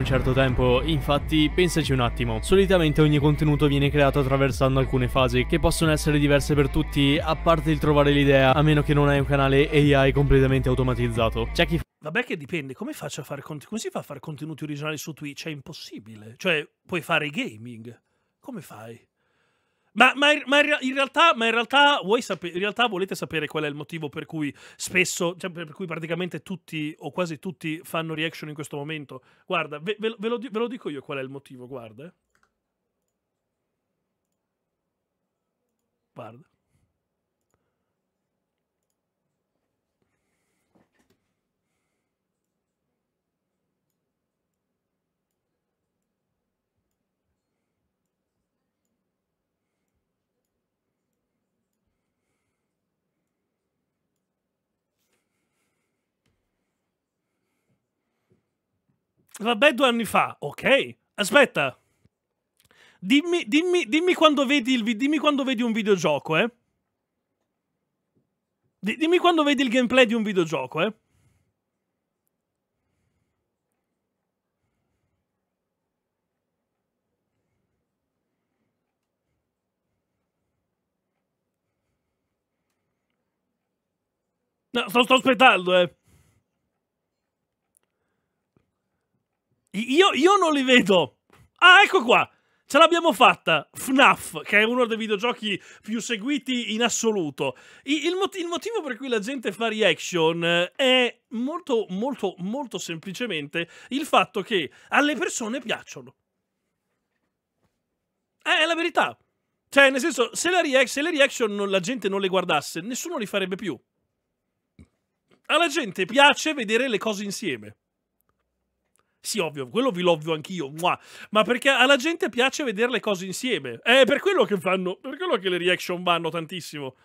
un certo tempo, infatti pensaci un attimo. Solitamente ogni contenuto viene creato attraversando alcune fasi, che possono essere diverse per tutti, a parte il trovare l'idea, a meno che non hai un canale AI completamente automatizzato. C'è chi fa Vabbè che dipende, come faccio a fare contenuti? Come si fa a fare contenuti originali su Twitch? È impossibile. Cioè, puoi fare gaming. Come fai? Ma, ma, ma, in realtà, ma in realtà, sapere, in realtà volete sapere qual è il motivo per cui spesso, cioè per cui praticamente tutti o quasi tutti fanno reaction in questo momento? Guarda, ve, ve, lo, ve lo, dico io qual è il motivo, guarda. Guarda. Vabbè, due anni fa, ok. Aspetta. Dimmi, dimmi, dimmi, quando, vedi il, dimmi quando vedi un videogioco, eh. Dimmi quando vedi il gameplay di un videogioco, eh. No, sto, sto aspettando, eh. Io, io non li vedo. Ah, ecco qua. Ce l'abbiamo fatta, FNAF, che è uno dei videogiochi più seguiti in assoluto. Il, mot il, motivo per cui la gente fa reaction eh, è molto, molto, molto semplicemente il fatto che alle persone piacciono. Eh, è la verità. Cioè, nel senso, se, la se le reaction non, la gente non le guardasse, nessuno li farebbe più. Alla gente piace vedere le cose insieme. Sì, ovvio, quello vi l'ovvio anch'io, ma perché alla gente piace vedere le cose insieme. È per quello che fanno, per quello che le reaction vanno tantissimo.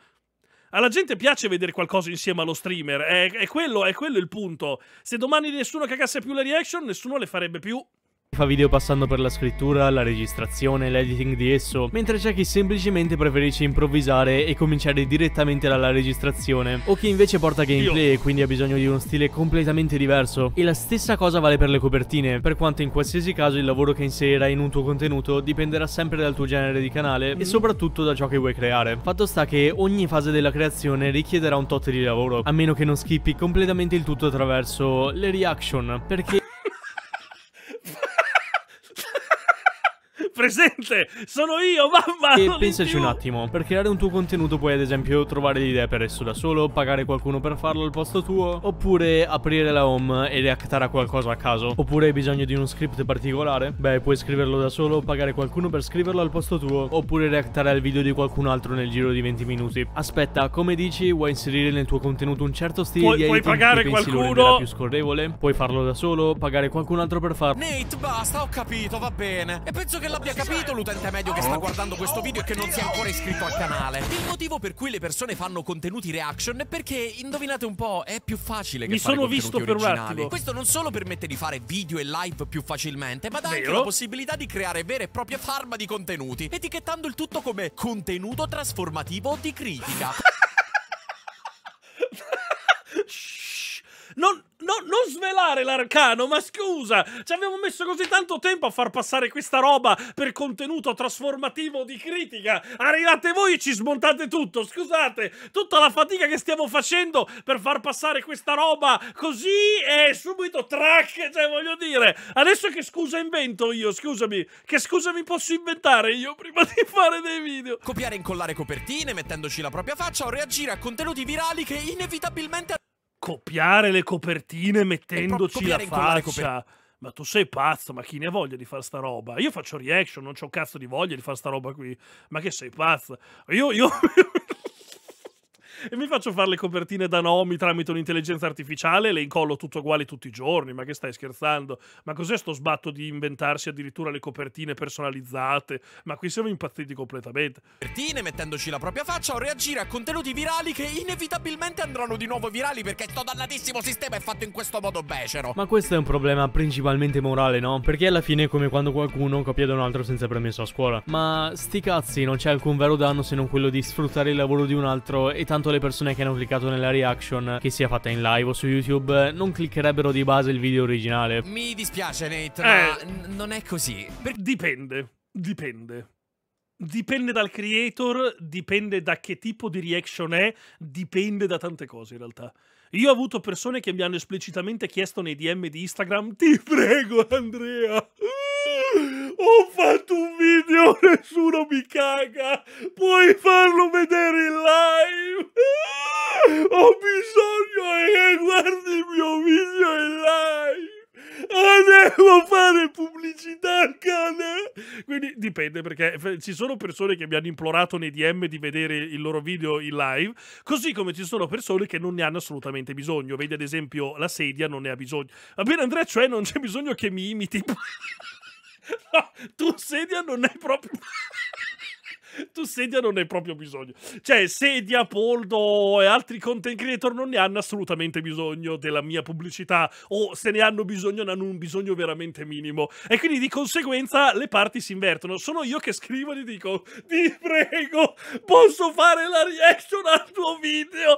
Alla gente piace vedere qualcosa insieme allo streamer, è, è, quello, è quello il punto. Se domani nessuno cagasse più le reaction, nessuno le farebbe più fa video passando per la scrittura, la registrazione, l'editing di esso, mentre c'è chi semplicemente preferisce improvvisare e cominciare direttamente dalla registrazione, o chi invece porta gameplay e quindi ha bisogno di uno stile completamente diverso. E la stessa cosa vale per le copertine, per quanto in qualsiasi caso il lavoro che inserirai in un tuo contenuto dipenderà sempre dal tuo genere di canale e mm. soprattutto da ciò che vuoi creare. Fatto sta che ogni fase della creazione richiederà un tot di lavoro, a meno che non skippi completamente il tutto attraverso le reaction, perché... presente, sono io, mamma! E pensaci un attimo, per creare un tuo contenuto puoi ad esempio trovare l'idea per esso da solo, pagare qualcuno per farlo al posto tuo, oppure aprire la home e reactare a qualcosa a caso, oppure hai bisogno di uno script particolare? Beh, puoi scriverlo da solo, pagare qualcuno per scriverlo al posto tuo, oppure reactare al video di qualcun altro nel giro di 20 minuti. Aspetta, come dici, vuoi inserire nel tuo contenuto un certo stile puoi, di editing puoi pagare qualcuno più scorrevole? Puoi farlo da solo, pagare qualcun altro per farlo. Nate, basta, ho capito, va bene. E penso che la abbia capito l'utente medio che sta guardando questo video e che non si è ancora iscritto al canale. Il motivo per cui le persone fanno contenuti reaction è perché, indovinate un po', è più facile che Mi fare sono visto originali. per un attimo. Questo non solo permette di fare video e live più facilmente, ma dà Vero? anche la possibilità di creare vere e proprie farma di contenuti, etichettando il tutto come contenuto trasformativo di critica. Non, non, non svelare l'arcano, ma scusa! Ci abbiamo messo così tanto tempo a far passare questa roba per contenuto trasformativo di critica. Arrivate voi e ci smontate tutto, scusate! Tutta la fatica che stiamo facendo per far passare questa roba così e subito track, cioè voglio dire. Adesso che scusa invento io, scusami. Che scusa mi posso inventare io prima di fare dei video? Copiare e incollare copertine mettendoci la propria faccia o reagire a contenuti virali che inevitabilmente copiare le copertine mettendoci la faccia. Ma tu sei pazzo, ma chi ne ha voglia di fare sta roba? Io faccio reaction, non c'ho cazzo di voglia di fare sta roba qui. Ma che sei pazzo? Io, io e mi faccio fare le copertine da Nomi tramite un'intelligenza artificiale e le incollo tutto uguali tutti i giorni. Ma che stai scherzando? Ma cos'è sto sbatto di inventarsi addirittura le copertine personalizzate? Ma qui siamo impazziti completamente. Copertine mettendoci la propria faccia o reagire a contenuti virali che inevitabilmente andranno di nuovo virali perché sto dannatissimo sistema è fatto in questo modo becero. Ma questo è un problema principalmente morale, no? Perché alla fine è come quando qualcuno copia da un altro senza permesso a scuola. Ma sti cazzi, non c'è alcun vero danno se non quello di sfruttare il lavoro di un altro e tanto le persone che hanno cliccato nella reaction che sia fatta in live o su YouTube non cliccherebbero di base il video originale. Mi dispiace Nate, eh. ma non è così. Per dipende, dipende. Dipende dal creator, dipende da che tipo di reaction è, dipende da tante cose in realtà. Io ho avuto persone che mi hanno esplicitamente chiesto nei DM di Instagram, ti prego Andrea. Ho fatto un video, nessuno mi caga. Puoi farlo vedere in live. Ho bisogno che guardi il mio video in live. Ah, devo fare pubblicità al canale. Quindi dipende perché ci sono persone che mi hanno implorato nei DM di vedere il loro video in live, così come ci sono persone che non ne hanno assolutamente bisogno. Vedi ad esempio la sedia non ne ha bisogno. Va bene, Andrea, cioè non c'è bisogno che mi imiti. No, tu sedia non è proprio... tu sedia non è proprio bisogno. Cioè, sedia, Poldo e altri content creator non ne hanno assolutamente bisogno della mia pubblicità o se ne hanno bisogno ne hanno un bisogno veramente minimo. E quindi di conseguenza le parti si invertono. Sono io che scrivo e gli dico "Ti prego, posso fare la reaction al tuo video?"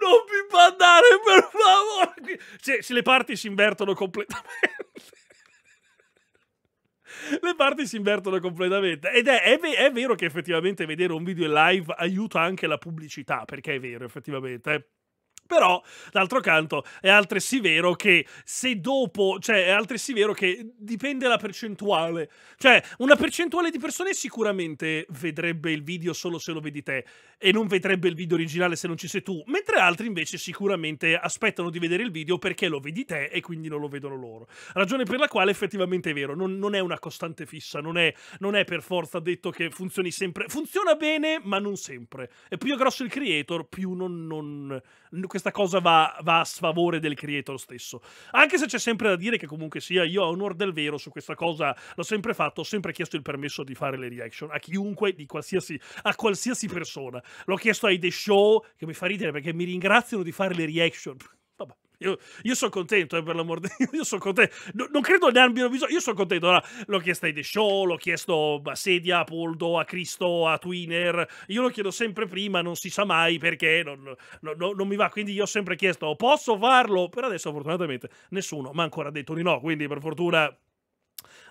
Non mi mandare per favore! Cioè, se le parti si invertono completamente le parti si invertono completamente. Ed è, è, è, vero che effettivamente vedere un video in live aiuta anche la pubblicità, perché è vero effettivamente. Però, d'altro canto, è altresì vero che se dopo, cioè è altresì vero che dipende la percentuale. Cioè, una percentuale di persone sicuramente vedrebbe il video solo se lo vedi te e non vedrebbe il video originale se non ci sei tu, mentre altri invece sicuramente aspettano di vedere il video perché lo vedi te e quindi non lo vedono loro. Ragione per la quale effettivamente è vero, non, non è una costante fissa, non è, non è per forza detto che funzioni sempre. Funziona bene, ma non sempre. E più è grosso il creator, più non, non questa cosa va, va, a sfavore del creator stesso. Anche se c'è sempre da dire che comunque sia, io a onor del vero su questa cosa l'ho sempre fatto, ho sempre chiesto il permesso di fare le reaction a chiunque, di qualsiasi, a qualsiasi persona. L'ho chiesto ai The Show, che mi fa ridere perché mi ringraziano di fare le reaction. Io, io sono contento, eh, per l'amor di Dio, io sono contento. No, non credo ne abbiano bisogno, io sono contento. Allora, l'ho chiesto ai The Show, l'ho chiesto a Sedia, a Poldo, a Cristo, a Twiner. Io lo chiedo sempre prima, non si sa mai perché non, no, no, non mi va. Quindi io ho sempre chiesto, posso farlo? Per adesso fortunatamente nessuno mi ha ancora detto di no, quindi per fortuna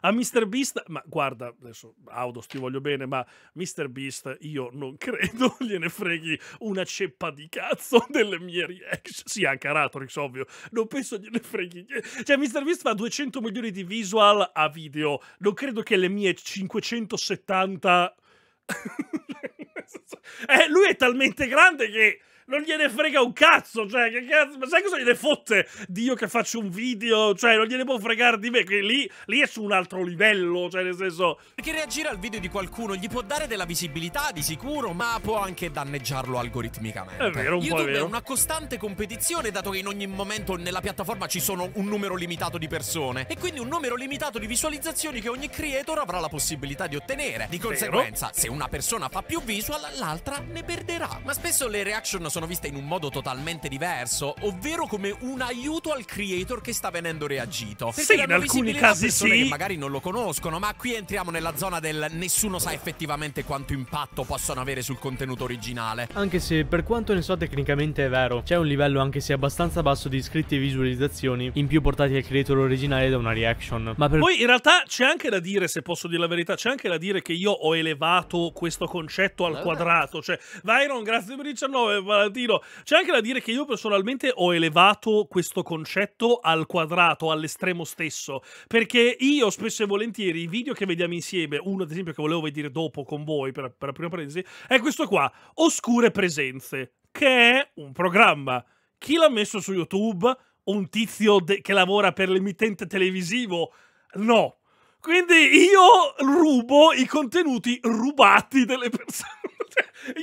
a Mr. Beast, ma guarda, adesso Audos ti voglio bene, ma Mr. Beast io non credo gliene freghi una ceppa di cazzo delle mie reaction. Sì, anche Aratorix, ovvio. Non penso gliene freghi. Cioè, Mr. Beast fa 200 milioni di visual a video. Non credo che le mie 570... eh, lui è talmente grande che non gliene frega un cazzo, cioè, che cazzo, ma sai cosa gliene fotte Dio che faccio un video, cioè, non gliene può fregare di me, che lì, lì è su un altro livello, cioè, nel senso... Perché reagire al video di qualcuno gli può dare della visibilità, di sicuro, ma può anche danneggiarlo algoritmicamente. È vero, un YouTube po' è vero. è una costante competizione, dato che in ogni momento nella piattaforma ci sono un numero limitato di persone, e quindi un numero limitato di visualizzazioni che ogni creator avrà la possibilità di ottenere. Di conseguenza, vero. se una persona fa più visual, l'altra ne perderà. Ma spesso le reaction sono viste in un modo totalmente diverso, ovvero come un aiuto al creator che sta venendo reagito. Perché sì, in alcuni casi sì. che magari non lo conoscono, ma qui entriamo nella zona del nessuno sa effettivamente quanto impatto possono avere sul contenuto originale. Anche se per quanto ne so tecnicamente è vero, c'è un livello anche se abbastanza basso di iscritti e visualizzazioni in più portati al creator originale da una reaction. Ma per... Poi in realtà c'è anche da dire, se posso dire la verità, c'è anche da dire che io ho elevato questo concetto al quadrato, cioè Vairon grazie per 19 Valentino. C'è anche da dire che io personalmente ho elevato questo concetto al quadrato, all'estremo stesso, perché io spesso e volentieri i video che vediamo insieme, uno ad esempio che volevo vedere dopo con voi per, per la prima parentesi, è questo qua, Oscure Presenze, che è un programma. Chi l'ha messo su YouTube? Un tizio che lavora per l'emittente televisivo? No, quindi io rubo i contenuti rubati delle persone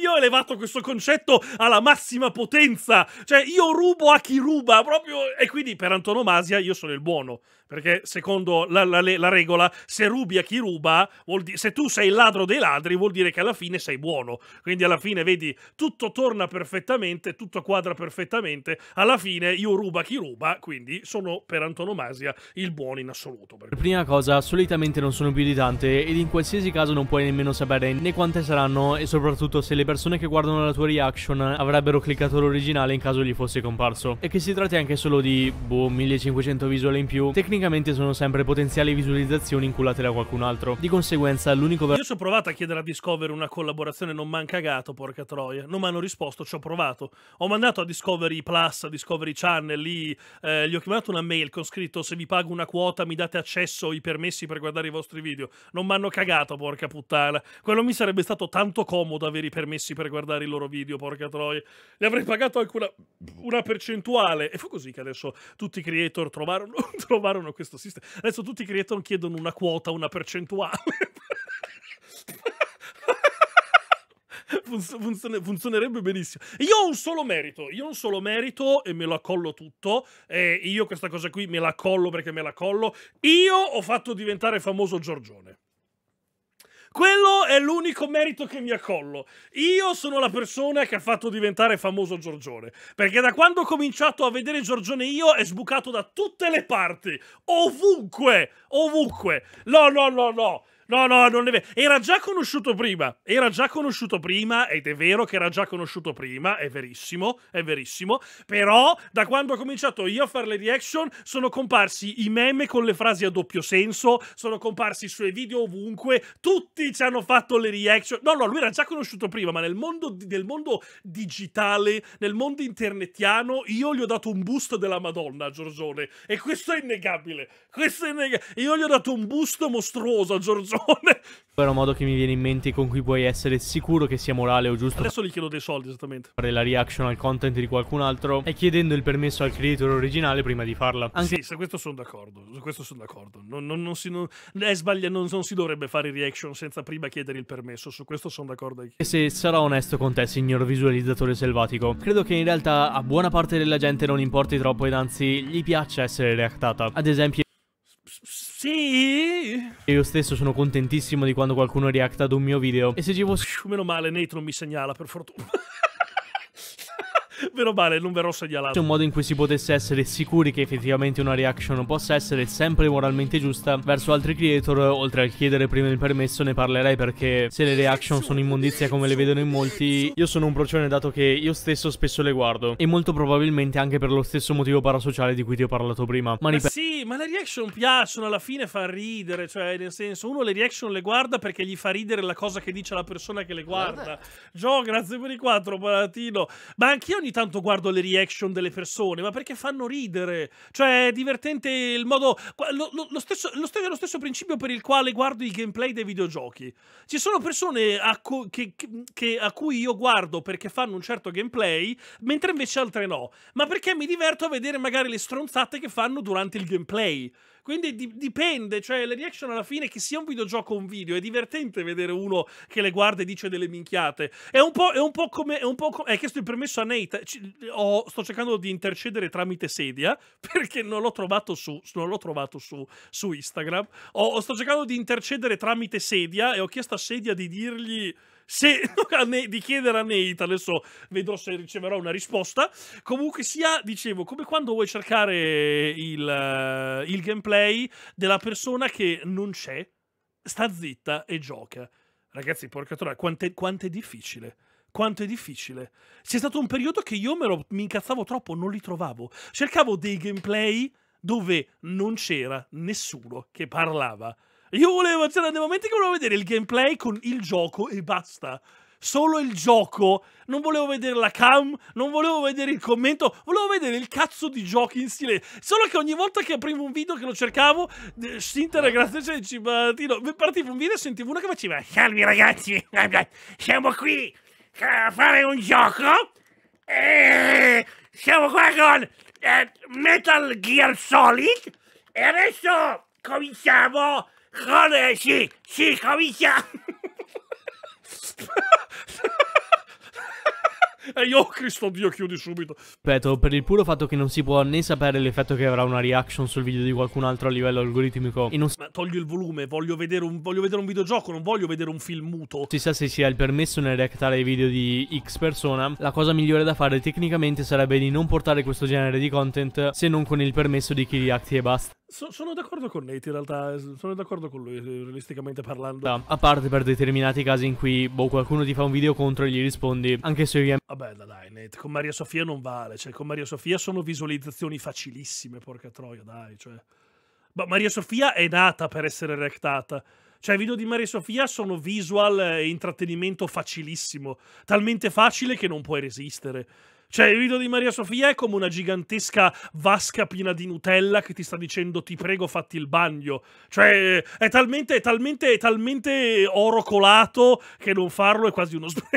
io ho elevato questo concetto alla massima potenza. Cioè, io rubo a chi ruba proprio. E quindi, per antonomasia, io sono il buono. Perché secondo la, la, la regola, se rubi a chi ruba, vuol se tu sei il ladro dei ladri, vuol dire che alla fine sei buono. Quindi alla fine, vedi, tutto torna perfettamente, tutto quadra perfettamente. Alla fine io rubo a chi ruba, quindi sono per antonomasia il buono in assoluto. Per prima cosa, solitamente non sono più di tante ed in qualsiasi caso non puoi nemmeno sapere né quante saranno e soprattutto se le persone che guardano la tua reaction avrebbero cliccato l'originale in caso gli fosse comparso. E che si tratti anche solo di, boh, 1500 visuali in più, tecnicamente tecnicamente sono sempre potenziali visualizzazioni inculate da qualcun altro. Di conseguenza l'unico vero... Io ci ho provato a chiedere a Discover una collaborazione, non m'han cagato, porca troia. Non mi hanno risposto, ci ho provato. Ho mandato a Discovery Plus, a Discovery Channel, lì eh, gli ho chiamato una mail con scritto se vi pago una quota mi date accesso i permessi per guardare i vostri video. Non mi hanno cagato, porca puttana. Quello mi sarebbe stato tanto comodo avere i permessi per guardare i loro video, porca troia. Li avrei pagato alcuna una percentuale. E fu così che adesso tutti i creator trovarono, trovarono creano questo sistema. Adesso tutti i creator chiedono una quota, una percentuale. Funzione, funzionerebbe benissimo. Io ho un solo merito, io ho un solo merito e me lo accollo tutto. E io questa cosa qui me la collo perché me la collo. Io ho fatto diventare famoso Giorgione. Quello è l'unico merito che mi accollo. Io sono la persona che ha fatto diventare famoso Giorgione, perché da quando ho cominciato a vedere Giorgione io è sbucato da tutte le parti, ovunque, ovunque. No, no, no, no. No, no, non è vero. Era già conosciuto prima. Era già conosciuto prima, ed è vero che era già conosciuto prima, è verissimo, è verissimo. Però, da quando ho cominciato io a fare le reaction, sono comparsi i meme con le frasi a doppio senso, sono comparsi i suoi video ovunque, tutti ci hanno fatto le reaction. No, no, lui era già conosciuto prima, ma nel mondo, nel mondo digitale, nel mondo internetiano, io gli ho dato un boost della Madonna a Giorgione. E questo è innegabile. Questo è innegabile. Io gli ho dato un boost mostruoso a Giorgione persone. Però un modo che mi viene in mente con cui puoi essere sicuro che sia morale o giusto. Adesso gli chiedo dei soldi esattamente. Fare la reaction al content di qualcun altro e chiedendo il permesso al creator originale prima di farla. Anche... Sì, su questo sono d'accordo. Su questo sono d'accordo. Non, non, non, si, non, sbaglia, non, non si dovrebbe fare reaction senza prima chiedere il permesso. Su questo sono d'accordo. E se sarò onesto con te, signor visualizzatore selvatico, credo che in realtà a buona parte della gente non importi troppo ed anzi gli piaccia essere reactata. Ad esempio... Sì. Io stesso sono contentissimo di quando qualcuno reacta ad un mio video. E se ci fosse... Meno male, Nate non mi segnala, per fortuna. Meno male, non verrò segnalato. C'è un modo in cui si potesse essere sicuri che effettivamente una reaction possa essere sempre moralmente giusta verso altri creator, oltre al chiedere prima il permesso ne parlerei perché se le reaction sono immondizia come le vedono in molti, io sono un procione dato che io stesso spesso le guardo e molto probabilmente anche per lo stesso motivo parasociale di cui ti ho parlato prima. Ma, ma sì, ma le reaction piacciono, alla fine fa ridere, cioè nel senso uno le reaction le guarda perché gli fa ridere la cosa che dice la persona che le guarda. Gio, grazie per i quattro, Palatino. Ma anch'io ogni tanto guardo le reaction delle persone, ma perché fanno ridere. Cioè, è divertente il modo... Lo, lo, lo stesso, lo, stesso, lo stesso principio per il quale guardo i gameplay dei videogiochi. Ci sono persone a, cu che, che, a cui io guardo perché fanno un certo gameplay, mentre invece altre no. Ma perché mi diverto a vedere magari le stronzate che fanno durante il gameplay. Quindi di dipende, cioè le reaction alla fine, che sia un videogioco o un video, è divertente vedere uno che le guarda e dice delle minchiate. È un po', è un po come... È un po com- hai eh, chiesto il permesso a Nate, ho, sto cercando di intercedere tramite sedia, perché non l'ho trovato su, non l'ho trovato su, su Instagram. Ho, sto cercando di intercedere tramite sedia e ho chiesto a sedia di dirgli se, di chiedere a Nate, adesso vedrò se riceverò una risposta. Comunque sia, dicevo, come quando vuoi cercare il, eh, il gameplay della persona che non c'è, sta zitta e gioca. Ragazzi, porca troia, quanto è, quanto è difficile quanto è difficile. C'è stato un periodo che io lo, mi incazzavo troppo, non li trovavo. Cercavo dei gameplay dove non c'era nessuno che parlava. Io volevo, c'erano dei momenti che volevo vedere il gameplay con il gioco e basta. Solo il gioco. Non volevo vedere la cam, non volevo vedere il commento, volevo vedere il cazzo di giochi in stile. Solo che ogni volta che aprivo un video che lo cercavo, Sinter, grazie cioè, Cibatino, partino, partivo un video e sentivo uno che faceva Salve ragazzi, siamo qui a fare un gioco e siamo qua con eh, Metal Gear Solid e adesso cominciamo Joder, sí, sí, Javilla. E io, Cristo Dio, chiudi subito. Ripeto, per il puro fatto che non si può né sapere l'effetto che avrà una reaction sul video di qualcun altro a livello algoritmico. E non si... Ma togli il volume, voglio vedere, un, voglio vedere un videogioco, non voglio vedere un film muto. Si sa se si ha il permesso nel reactare ai video di X persona. La cosa migliore da fare tecnicamente sarebbe di non portare questo genere di content se non con il permesso di chi reacti e basta. So, sono d'accordo con Nate in realtà, eh, sono d'accordo con lui eh, realisticamente parlando. No, a parte per determinati casi in cui boh, qualcuno ti fa un video contro e gli rispondi, anche se io... Vabbè dai Nate, con Maria Sofia non vale, cioè con Maria Sofia sono visualizzazioni facilissime, porca troia dai, cioè... Ma boh, Maria Sofia è nata per essere reactata. Cioè, i video di Maria Sofia sono visual e eh, intrattenimento facilissimo. Talmente facile che non puoi resistere. Cioè, il video di Maria Sofia è come una gigantesca vasca piena di Nutella che ti sta dicendo ti prego fatti il bagno. Cioè, è talmente, è talmente, è talmente oro colato che non farlo è quasi uno sbaglio.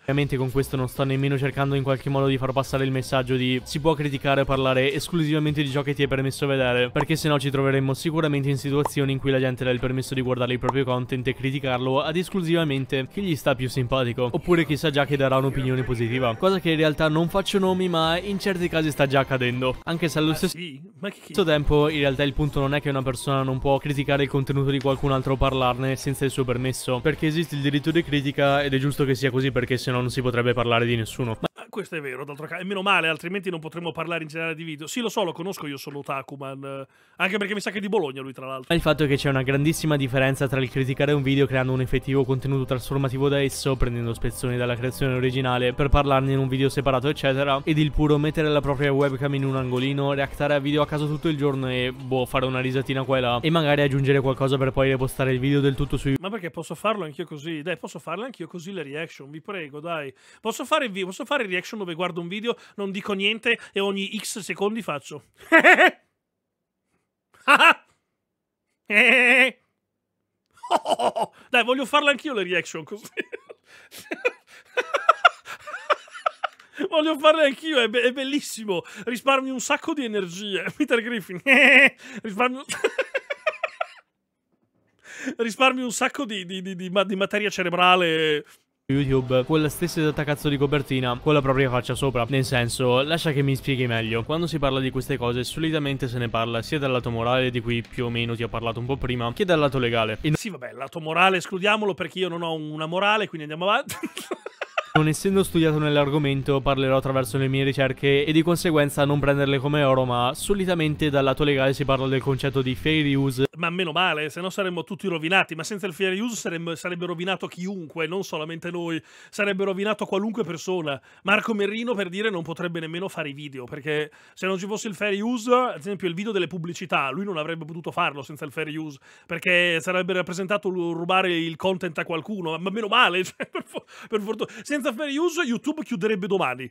Ovviamente con questo non sto nemmeno cercando in qualche modo di far passare il messaggio di si può criticare e parlare esclusivamente di ciò che ti è permesso vedere, perché sennò ci troveremmo sicuramente in situazioni in cui la gente ha il permesso di guardare il proprio content e criticarlo ad esclusivamente chi gli sta più simpatico, oppure chissà già che darà un'opinione positiva, cosa che in realtà non faccio nomi ma in certi casi sta già accadendo, anche se allo ah, stesso tempo in realtà il punto non è che una persona non può criticare il contenuto di qualcun altro o parlarne senza il suo permesso, perché esiste il diritto di critica ed è giusto che sia così perché perché sennò non si potrebbe parlare di nessuno. Ma questo è vero, d'altro canto. E meno male, altrimenti non potremmo parlare in generale di video. Sì, lo so, lo conosco io solo Takuman. Anche perché mi sa che è di Bologna lui, tra l'altro. Il fatto è che c'è una grandissima differenza tra il criticare un video creando un effettivo contenuto trasformativo da esso, prendendo spezzoni dalla creazione originale per parlarne in un video separato, eccetera, ed il puro mettere la propria webcam in un angolino, reactare a video a caso tutto il giorno e, boh, fare una risatina qua e là, e magari aggiungere qualcosa per poi repostare il video del tutto sui... Ma perché posso farlo anch'io così? Dai, posso farlo anch'io così le reaction, vi prego, dai. Posso fare, posso fare reaction dove guardo un video, non dico niente e ogni x secondi faccio. Dai, voglio farle anch'io le reaction così. Voglio farle anch'io, è, be è, bellissimo. Risparmi un sacco di energie. Peter Griffin. Risparmi... Risparmi un sacco di, di, di, di materia cerebrale YouTube quella stessa esatta cazzo di copertina con la propria faccia sopra. Nel senso, lascia che mi spieghi meglio. Quando si parla di queste cose, solitamente se ne parla sia dal lato morale, di cui più o meno ti ho parlato un po' prima, che dal lato legale. E... Sì, vabbè, lato morale escludiamolo perché io non ho una morale, quindi andiamo avanti. Non essendo studiato nell'argomento parlerò attraverso le mie ricerche e di conseguenza non prenderle come oro, ma solitamente dal lato legale si parla del concetto di fair use. Ma meno male, se no saremmo tutti rovinati, ma senza il fair use saremmo, sarebbe rovinato chiunque, non solamente noi, sarebbe rovinato qualunque persona. Marco Merrino per dire non potrebbe nemmeno fare i video, perché se non ci fosse il fair use, ad esempio il video delle pubblicità, lui non avrebbe potuto farlo senza il fair use, perché sarebbe rappresentato rubare il content a qualcuno, ma meno male, cioè, per, for per fortuna. Senza Darth Vader News YouTube chiuderebbe domani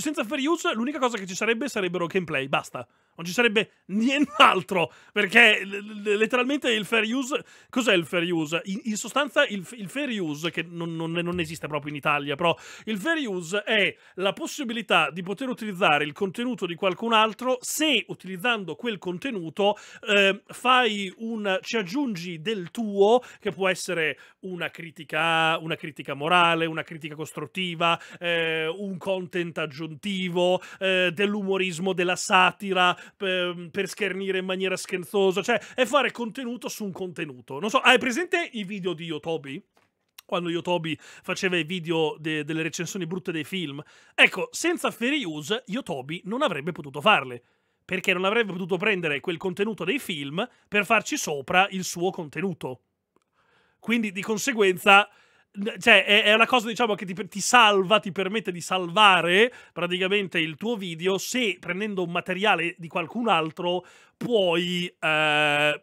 senza fair use l'unica cosa che ci sarebbe sarebbero gameplay, basta. Non ci sarebbe nient'altro, perché letteralmente il fair use... Cos'è il fair use? In, in sostanza il, il, fair use, che non, non, non, esiste proprio in Italia, però il fair use è la possibilità di poter utilizzare il contenuto di qualcun altro se utilizzando quel contenuto eh, fai un... ci aggiungi del tuo, che può essere una critica, una critica morale, una critica costruttiva, eh, un content aggiuntivo, eh, dell'umorismo, della satira per, per, schernire in maniera scherzosa, cioè è fare contenuto su un contenuto. Non so, hai presente i video di Yotobi? quando Yotobi faceva i video de delle recensioni brutte dei film. Ecco, senza fair use Yotobi non avrebbe potuto farle, perché non avrebbe potuto prendere quel contenuto dei film per farci sopra il suo contenuto. Quindi di conseguenza cioè, è, è, una cosa, diciamo, che ti, ti, salva, ti permette di salvare praticamente il tuo video se prendendo un materiale di qualcun altro puoi. Eh,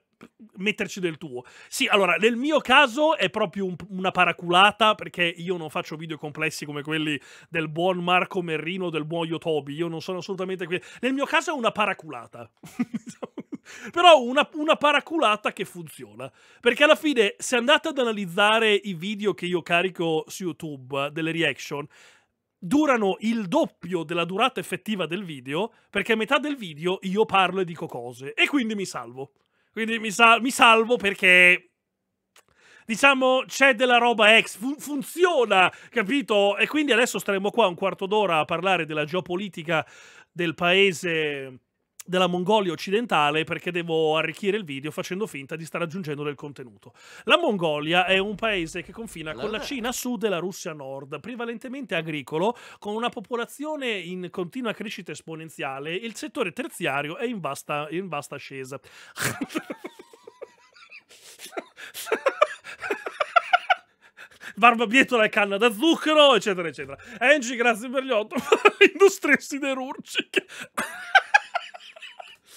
metterci del tuo. Sì, allora, nel mio caso è proprio un, una paraculata perché io non faccio video complessi come quelli del buon Marco Merrino o del buon Yotobi, io non sono assolutamente quelli. Nel mio caso è una paraculata. Diciamo Però una, una paraculata che funziona. Perché alla fine, se andate ad analizzare i video che io carico su YouTube eh, delle reaction, durano il doppio della durata effettiva del video, perché a metà del video io parlo e dico cose. E quindi mi salvo. Quindi mi, sal mi salvo perché diciamo, c'è della roba ex, fun funziona, capito? E quindi adesso staremo qua un quarto d'ora a parlare della geopolitica del paese della Mongolia occidentale perché devo arricchire il video facendo finta di stare aggiungendo del contenuto. La Mongolia è un paese che confina con la ah. Cina a sud e la Russia a nord, prevalentemente agricolo, con una popolazione in continua crescita esponenziale il settore terziario è in vasta, in vasta ascesa. barbabietola e canna da zucchero, eccetera, eccetera. Angie, grazie per gli otto. Industrie siderurgiche.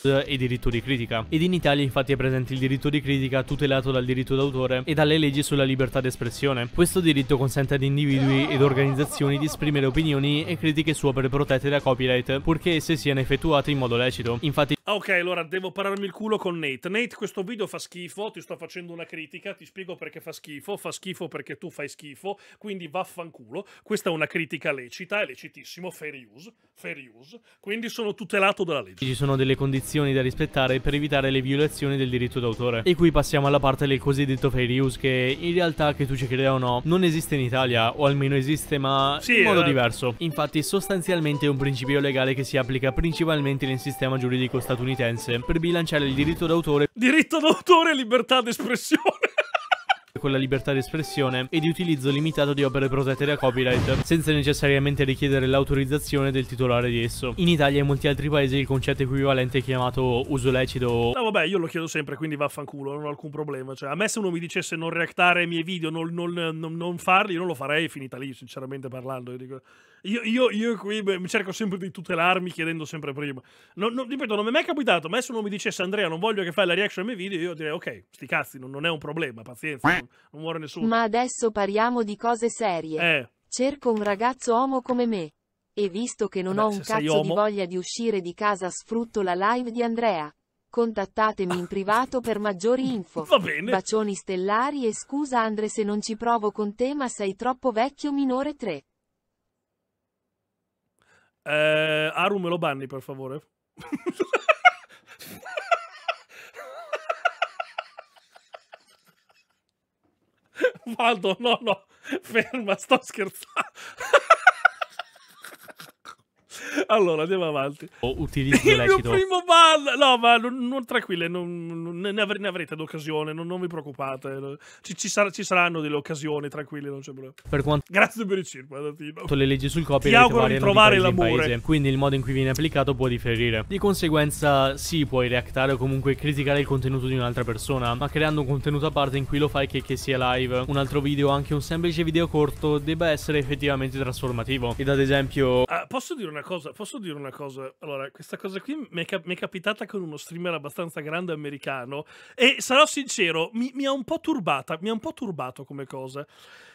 e diritto di critica. Ed in Italia infatti è presente il diritto di critica tutelato dal diritto d'autore e dalle leggi sulla libertà d'espressione. Questo diritto consente ad individui ed organizzazioni di esprimere opinioni e critiche su opere protette da copyright, purché esse siano effettuate in modo lecito. Infatti ah, Ok, allora devo pararmi il culo con Nate. Nate, questo video fa schifo, ti sto facendo una critica, ti spiego perché fa schifo, fa schifo perché tu fai schifo, quindi vaffanculo. Questa è una critica lecita, è lecitissimo, fair use, fair use, quindi sono tutelato dalla legge. Ci sono delle condizioni condizioni da rispettare per evitare le violazioni del diritto d'autore. E qui passiamo alla parte del cosiddetto fair use che in realtà che tu ci creda o no non esiste in Italia o almeno esiste ma sì, in modo eh. diverso. Infatti sostanzialmente è un principio legale che si applica principalmente nel sistema giuridico statunitense per bilanciare il diritto d'autore. Diritto d'autore e libertà d'espressione con la libertà di espressione e di utilizzo limitato di opere protette da copyright, senza necessariamente richiedere l'autorizzazione del titolare di esso. In Italia e in molti altri paesi il concetto equivalente è chiamato uso lecito. No, ah, vabbè, io lo chiedo sempre, quindi vaffanculo, non ho alcun problema. Cioè, a me se uno mi dicesse non reactare ai miei video, non, non, non, non farli, io non lo farei finita lì, sinceramente parlando. Io dico, io, io, io qui beh, cerco sempre di tutelarmi chiedendo sempre prima. No, no, ripeto, non mi è mai capitato, ma adesso uno mi dicesse Andrea, non voglio che fai la reaction ai miei video, io direi ok, sti cazzi, non, non è un problema, pazienza, non, non, muore nessuno. Ma adesso parliamo di cose serie. Eh. Cerco un ragazzo uomo come me. E visto che non Vabbè, ho un cazzo di voglia di uscire di casa, sfrutto la live di Andrea. Contattatemi in privato per maggiori info. Va bene. Bacioni stellari e scusa Andre se non ci provo con te ma sei troppo vecchio minore 3. Eh, Aru me lo banni per favore. Valdo, no, no, ferma, sto scherzando. Allora, andiamo avanti. O utilizzo Il mio primo ban. No, ma non, non tranquille, non, non, ne, avrete, ne, avrete d'occasione, non, non vi preoccupate. Ci, ci, sar, ci, saranno delle occasioni, tranquilli, non c'è problema. Per quanto... Grazie per il cinquantino. Eh, le leggi sul copyright Ti auguro di trovare l'amore. Quindi il modo in cui viene applicato può differire. Di conseguenza, sì, puoi reactare o comunque criticare il contenuto di un'altra persona, ma creando un contenuto a parte in cui lo fai che, che sia live, un altro video, anche un semplice video corto, debba essere effettivamente trasformativo. Ed ad esempio... Ah, posso dire una cosa? cosa, posso dire una cosa? Allora, questa cosa qui mi è, cap mi è capitata con uno streamer abbastanza grande americano e sarò sincero, mi, ha un po' turbata, mi ha un po' turbato come cosa.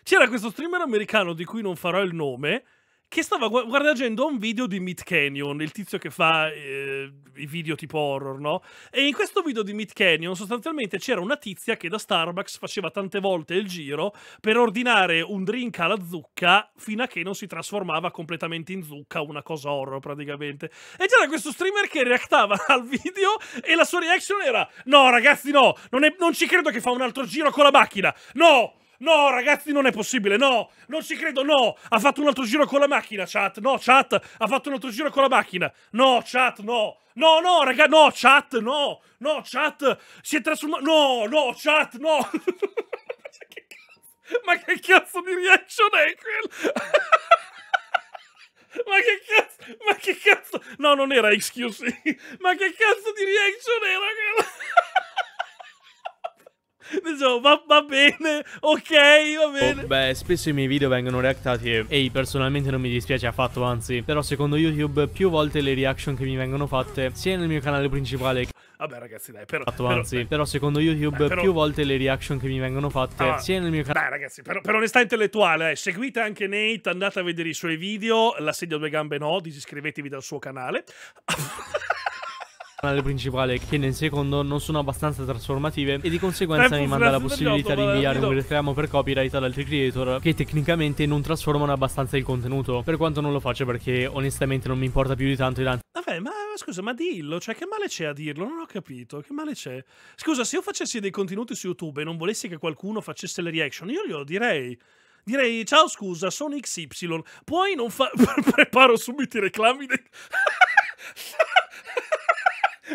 C'era questo streamer americano di cui non farò il nome che stava guardando un video di Meat Canyon, il tizio che fa eh, i video tipo horror, no? E in questo video di Meat Canyon sostanzialmente c'era una tizia che da Starbucks faceva tante volte il giro per ordinare un drink alla zucca fino a che non si trasformava completamente in zucca, una cosa horror praticamente. E c'era questo streamer che reactava al video e la sua reaction era no ragazzi no, non, è, non ci credo che fa un altro giro con la macchina, no! No, ragazzi, non è possibile. No, non ci credo. No, ha fatto un altro giro con la macchina, chat. No, chat, ha fatto un altro giro con la macchina. No, chat, no. No, no, ragazzi, no, chat, no. No, chat, si è trasformato. No, no, chat, no. Ma che cazzo di reaction è quel? Ma che cazzo? Ma che cazzo? No, non era XQC. Ma che cazzo di reaction era quella? Insomma, va, va, bene, ok, va oh, bene. Oh, beh, spesso i miei video vengono reactati e, ehi, personalmente non mi dispiace affatto, anzi. Però secondo YouTube, più volte le reaction che mi vengono fatte, sia nel mio canale principale che... Vabbè ragazzi dai però, fatto, anzi, dai. però secondo YouTube dai, però... più volte le reaction che mi vengono fatte ah, sia nel mio canale Dai ragazzi però, per onestà intellettuale eh, seguite anche Nate andate a vedere i suoi video L'assedio a due gambe no disiscrivetevi dal suo canale canale principale che nel secondo non sono abbastanza trasformative e di conseguenza eh, mi manda la possibilità di eh, inviare un esatto. reclamo per copyright ad altri creator che tecnicamente non trasformano abbastanza il contenuto per quanto non lo faccio perché onestamente non mi importa più di tanto ed anzi Vabbè, ma scusa, ma dillo, cioè che male c'è a dirlo? Non ho capito, che male c'è? Scusa, se io facessi dei contenuti su YouTube e non volessi che qualcuno facesse le reaction, io glielo direi direi ciao scusa sono XY puoi non fare preparo subito i reclami dei...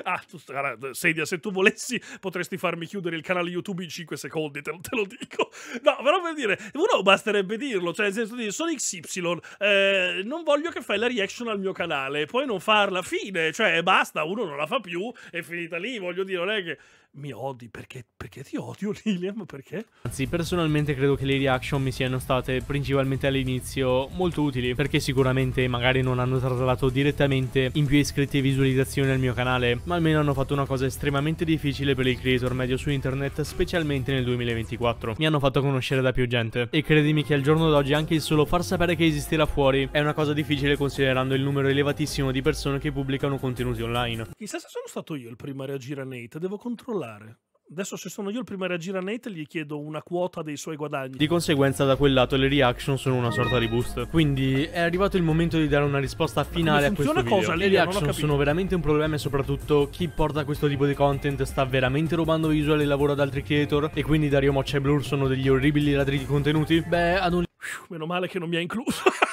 Ah, tu, guarda, sedia, se tu volessi potresti farmi chiudere il canale YouTube in 5 secondi, te, te lo dico. No, però per dire, uno basterebbe dirlo, cioè nel senso di sono XY, eh, non voglio che fai la reaction al mio canale, poi non farla, fine, cioè basta, uno non la fa più, è finita lì, voglio dire, non è che mi odi perché, perché ti odio Lilian perché anzi personalmente credo che le reaction mi siano state principalmente all'inizio molto utili perché sicuramente magari non hanno traslato direttamente in più iscritti e visualizzazioni al mio canale ma almeno hanno fatto una cosa estremamente difficile per il creator medio su internet specialmente nel 2024 mi hanno fatto conoscere da più gente e credimi che al giorno d'oggi anche il solo far sapere che esiste là fuori è una cosa difficile considerando il numero elevatissimo di persone che pubblicano contenuti online chissà se sono stato io il primo a reagire a Nate devo controllare controllare. Adesso se sono io il primo a reagire a Nate gli chiedo una quota dei suoi guadagni. Di conseguenza da quel lato le reaction sono una sorta di boost. Quindi è arrivato il momento di dare una risposta finale a questo cosa, video. Cosa, le reaction sono veramente un problema e soprattutto chi porta questo tipo di content sta veramente rubando visual e lavoro ad altri creator e quindi Dario Moccia e Blur sono degli orribili ladri di contenuti? Beh, ad un... Meno male che non mi ha incluso.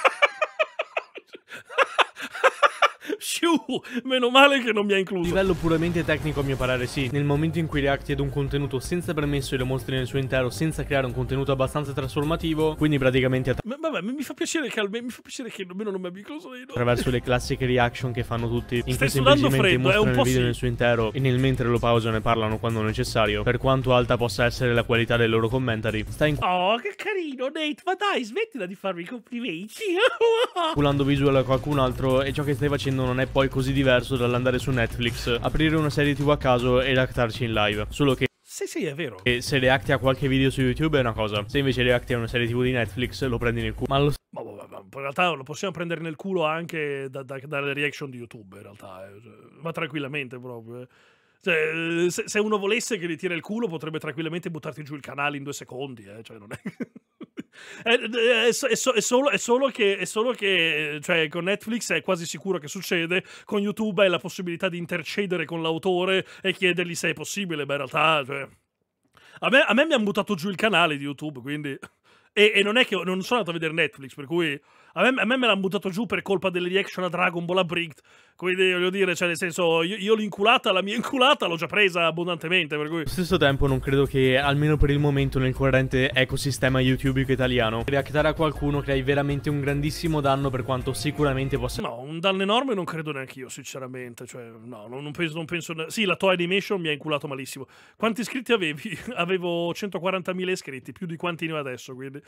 più. Meno male che non mi ha incluso. Livello puramente tecnico a mio parere sì. Nel momento in cui reacti ad un contenuto senza permesso e lo mostri nel suo intero senza creare un contenuto abbastanza trasformativo, quindi praticamente... Ma, vabbè, mi fa piacere che almeno mi fa piacere che almeno non mi abbia incluso nei Attraverso le classiche reaction che fanno tutti. In Stai cui semplicemente freddo, mostrano il video sì. nel suo intero e nel mentre lo pausano e parlano quando necessario. Per quanto alta possa essere la qualità dei loro commentari. Sta in... Oh, che carino, Nate, ma dai, smettila di farmi i complimenti. Culando visual a qualcun altro e ciò che stai facendo non è poi così diverso dall'andare su Netflix, aprire una serie TV a caso e reactarci in live. Solo che sì, sì, è vero. E se reacti a qualche video su YouTube è una cosa. Se invece reacti a una serie TV di Netflix lo prendi nel culo. Ma lo ma, ma, ma, in realtà lo possiamo prendere nel culo anche da, da, dalle reaction di YouTube, in realtà. Eh. Ma cioè, tranquillamente proprio. Eh. Cioè, se, se, uno volesse che gli tira il culo potrebbe tranquillamente buttarti giù il canale in due secondi, eh. Cioè, non è... Eh, eh, è, è, è, solo, è, solo, che, è solo che eh, cioè, con Netflix è quasi sicuro che succede, con YouTube hai la possibilità di intercedere con l'autore e chiedergli se è possibile, ma in realtà... Cioè... A, me, a me mi hanno buttato giù il canale di YouTube, quindi... E, e, non è che non sono andato a vedere Netflix, per cui a me, a me me l'hanno buttato giù per colpa delle reaction a Dragon Ball Abridged. Quindi voglio dire, cioè, nel senso, io, io l'inculata, la mia inculata l'ho già presa abbondantemente. Per cui... Allo stesso tempo, non credo che, almeno per il momento, nel corrente ecosistema youtubico italiano, reactare a qualcuno crei veramente un grandissimo danno per quanto sicuramente possa. No, un danno enorme non credo neanche io, sinceramente. Cioè, no, non penso. Non penso... Sì, la tua Animation mi ha inculato malissimo. Quanti iscritti avevi? Avevo 140.000 iscritti, più di quanti ne ho adesso. Quindi,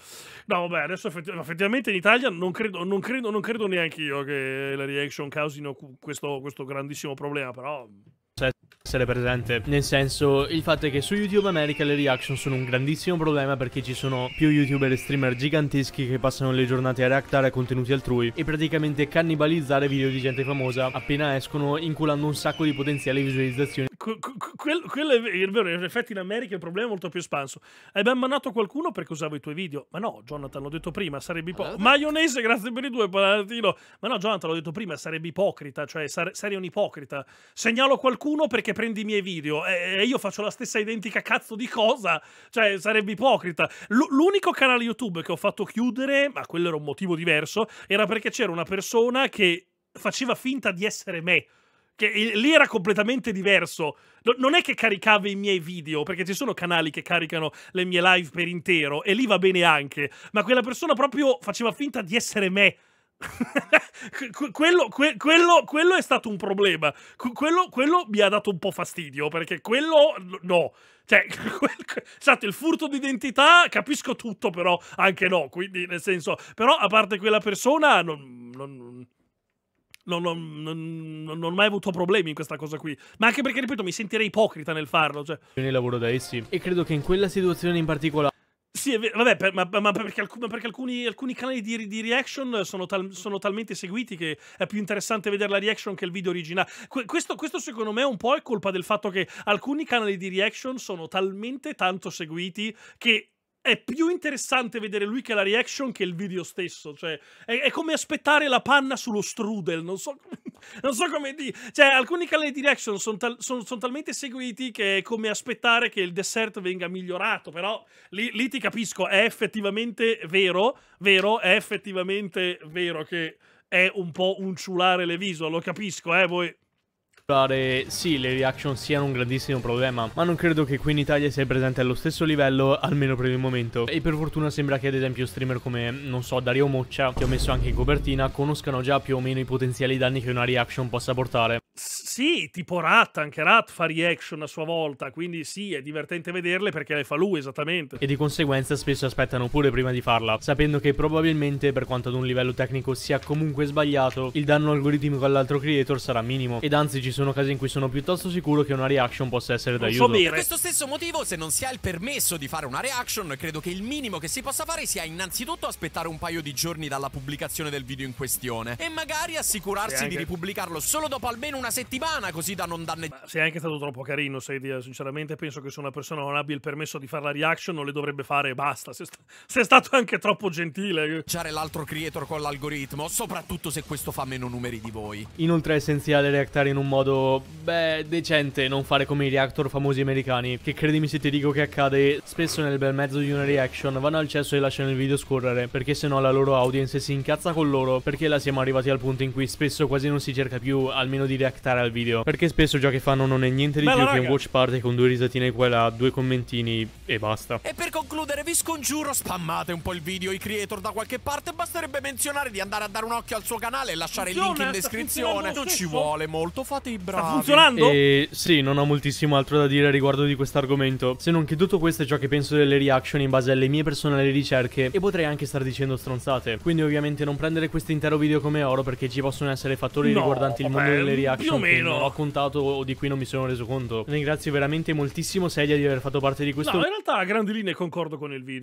no, vabbè, adesso effettivamente in Italia non credo, non credo, non credo neanche io che le reaction causino questo, questo grandissimo problema, però cioè, essere presente. Nel senso, il fatto è che su YouTube America le reaction sono un grandissimo problema perché ci sono più youtuber e streamer giganteschi che passano le giornate a reactare a contenuti altrui e praticamente cannibalizzare video di gente famosa appena escono, inculando un sacco di potenziali visualizzazioni que, que, quello è vero, in effetti in America il problema è molto più espanso. Hai ben mannato qualcuno perché usava i tuoi video? Ma no, Jonathan, l'ho detto prima, sarebbe ipocrita. Maionese, grazie per i due, Palatino. Ma no, Jonathan, l'ho detto prima, sarebbe ipocrita, cioè sare sarei un ipocrita. Segnalo qualcuno perché prendi i miei video e, e io faccio la stessa identica cazzo di cosa. Cioè, sarebbe ipocrita. l'unico canale YouTube che ho fatto chiudere, ma quello era un motivo diverso, era perché c'era una persona che faceva finta di essere me che lì era completamente diverso. Non è che caricava i miei video, perché ci sono canali che caricano le mie live per intero, e lì va bene anche, ma quella persona proprio faceva finta di essere me. quello, que, quello, quello, è stato un problema. Quello, quello, mi ha dato un po' fastidio perché quello no. Cioè, quel, stato il furto d'identità, capisco tutto, però anche no. Quindi, nel senso, però a parte quella persona, non, non non, non, non, ho mai avuto problemi in questa cosa qui. Ma anche perché, ripeto, mi sentirei ipocrita nel farlo. Cioè. Io lavoro da essi. E credo che in quella situazione in particolare. Sì, vabbè, per, ma, ma, perché, alc ma perché alcuni, alcuni, canali di, di reaction sono, tal sono, talmente seguiti che è più interessante vedere la reaction che il video originale. Que questo, questo, secondo me un po' è colpa del fatto che alcuni canali di reaction sono talmente tanto seguiti che è più interessante vedere lui che la reaction che il video stesso. Cioè, è, è come aspettare la panna sullo strudel. Non so, non so come dire. Cioè, alcuni canali di reaction sono tal, son, son talmente seguiti che è come aspettare che il dessert venga migliorato. Però lì, lì ti capisco, è effettivamente vero. Vero, è effettivamente vero che è un po' un ciulare le viso. Lo capisco, eh, voi sì, le reaction siano un grandissimo problema, ma non credo che qui in Italia sia presente allo stesso livello, almeno per il momento. E per fortuna sembra che ad esempio streamer come, non so, Dario Moccia, che ho messo anche in copertina, conoscano già più o meno i potenziali danni che una reaction possa portare sì, tipo Rat, anche Rat fa reaction a sua volta, quindi sì, è divertente vederle perché le fa lui esattamente. E di conseguenza spesso aspettano pure prima di farla, sapendo che probabilmente, per quanto ad un livello tecnico sia comunque sbagliato, il danno algoritmico all'altro creator sarà minimo. Ed anzi ci sono casi in cui sono piuttosto sicuro che una reaction possa essere d'aiuto. So per questo stesso motivo, se non si ha il permesso di fare una reaction, credo che il minimo che si possa fare sia innanzitutto aspettare un paio di giorni dalla pubblicazione del video in questione e magari assicurarsi anche... di ripubblicarlo solo dopo almeno una una settimana così da non danneggiare. Sei anche stato troppo carino, Sedia. Sinceramente, penso che se una persona non abbia il permesso di fare la reaction, non le dovrebbe fare e basta. Sei, st sei stato anche troppo gentile. C'è l'altro creator con l'algoritmo, soprattutto se questo fa meno numeri di voi. Inoltre, è essenziale reactare in un modo, beh, decente, non fare come i reactor famosi americani, che credimi se ti dico che accade spesso nel bel mezzo di una reaction, vanno al cesso e lasciano il video scorrere, perché se no la loro audience si incazza con loro, perché la siamo arrivati al punto in cui spesso quasi non si cerca più, almeno di reactare reactare al video. Perché spesso ciò che fanno non è niente di Bella più raga. che un watch party con due risatine qua e là, due commentini e basta. E per concludere vi scongiuro, spammate un po' il video, i creator da qualche parte, basterebbe menzionare di andare a dare un occhio al suo canale e lasciare Funziona, il link in descrizione. Non ci vuole molto, fate i bravi. Sta funzionando? E sì, non ho moltissimo altro da dire riguardo di questo argomento, se non che tutto questo è ciò che penso delle reaction in base alle mie personali ricerche e potrei anche star dicendo stronzate. Quindi ovviamente non prendere questo intero video come oro perché ci possono essere fattori no, riguardanti il mondo delle reaction più o meno. Ho contato o di cui non mi sono reso conto. Ringrazio veramente moltissimo Sedia di aver fatto parte di questo. No, in realtà a grandi linee concordo con il video.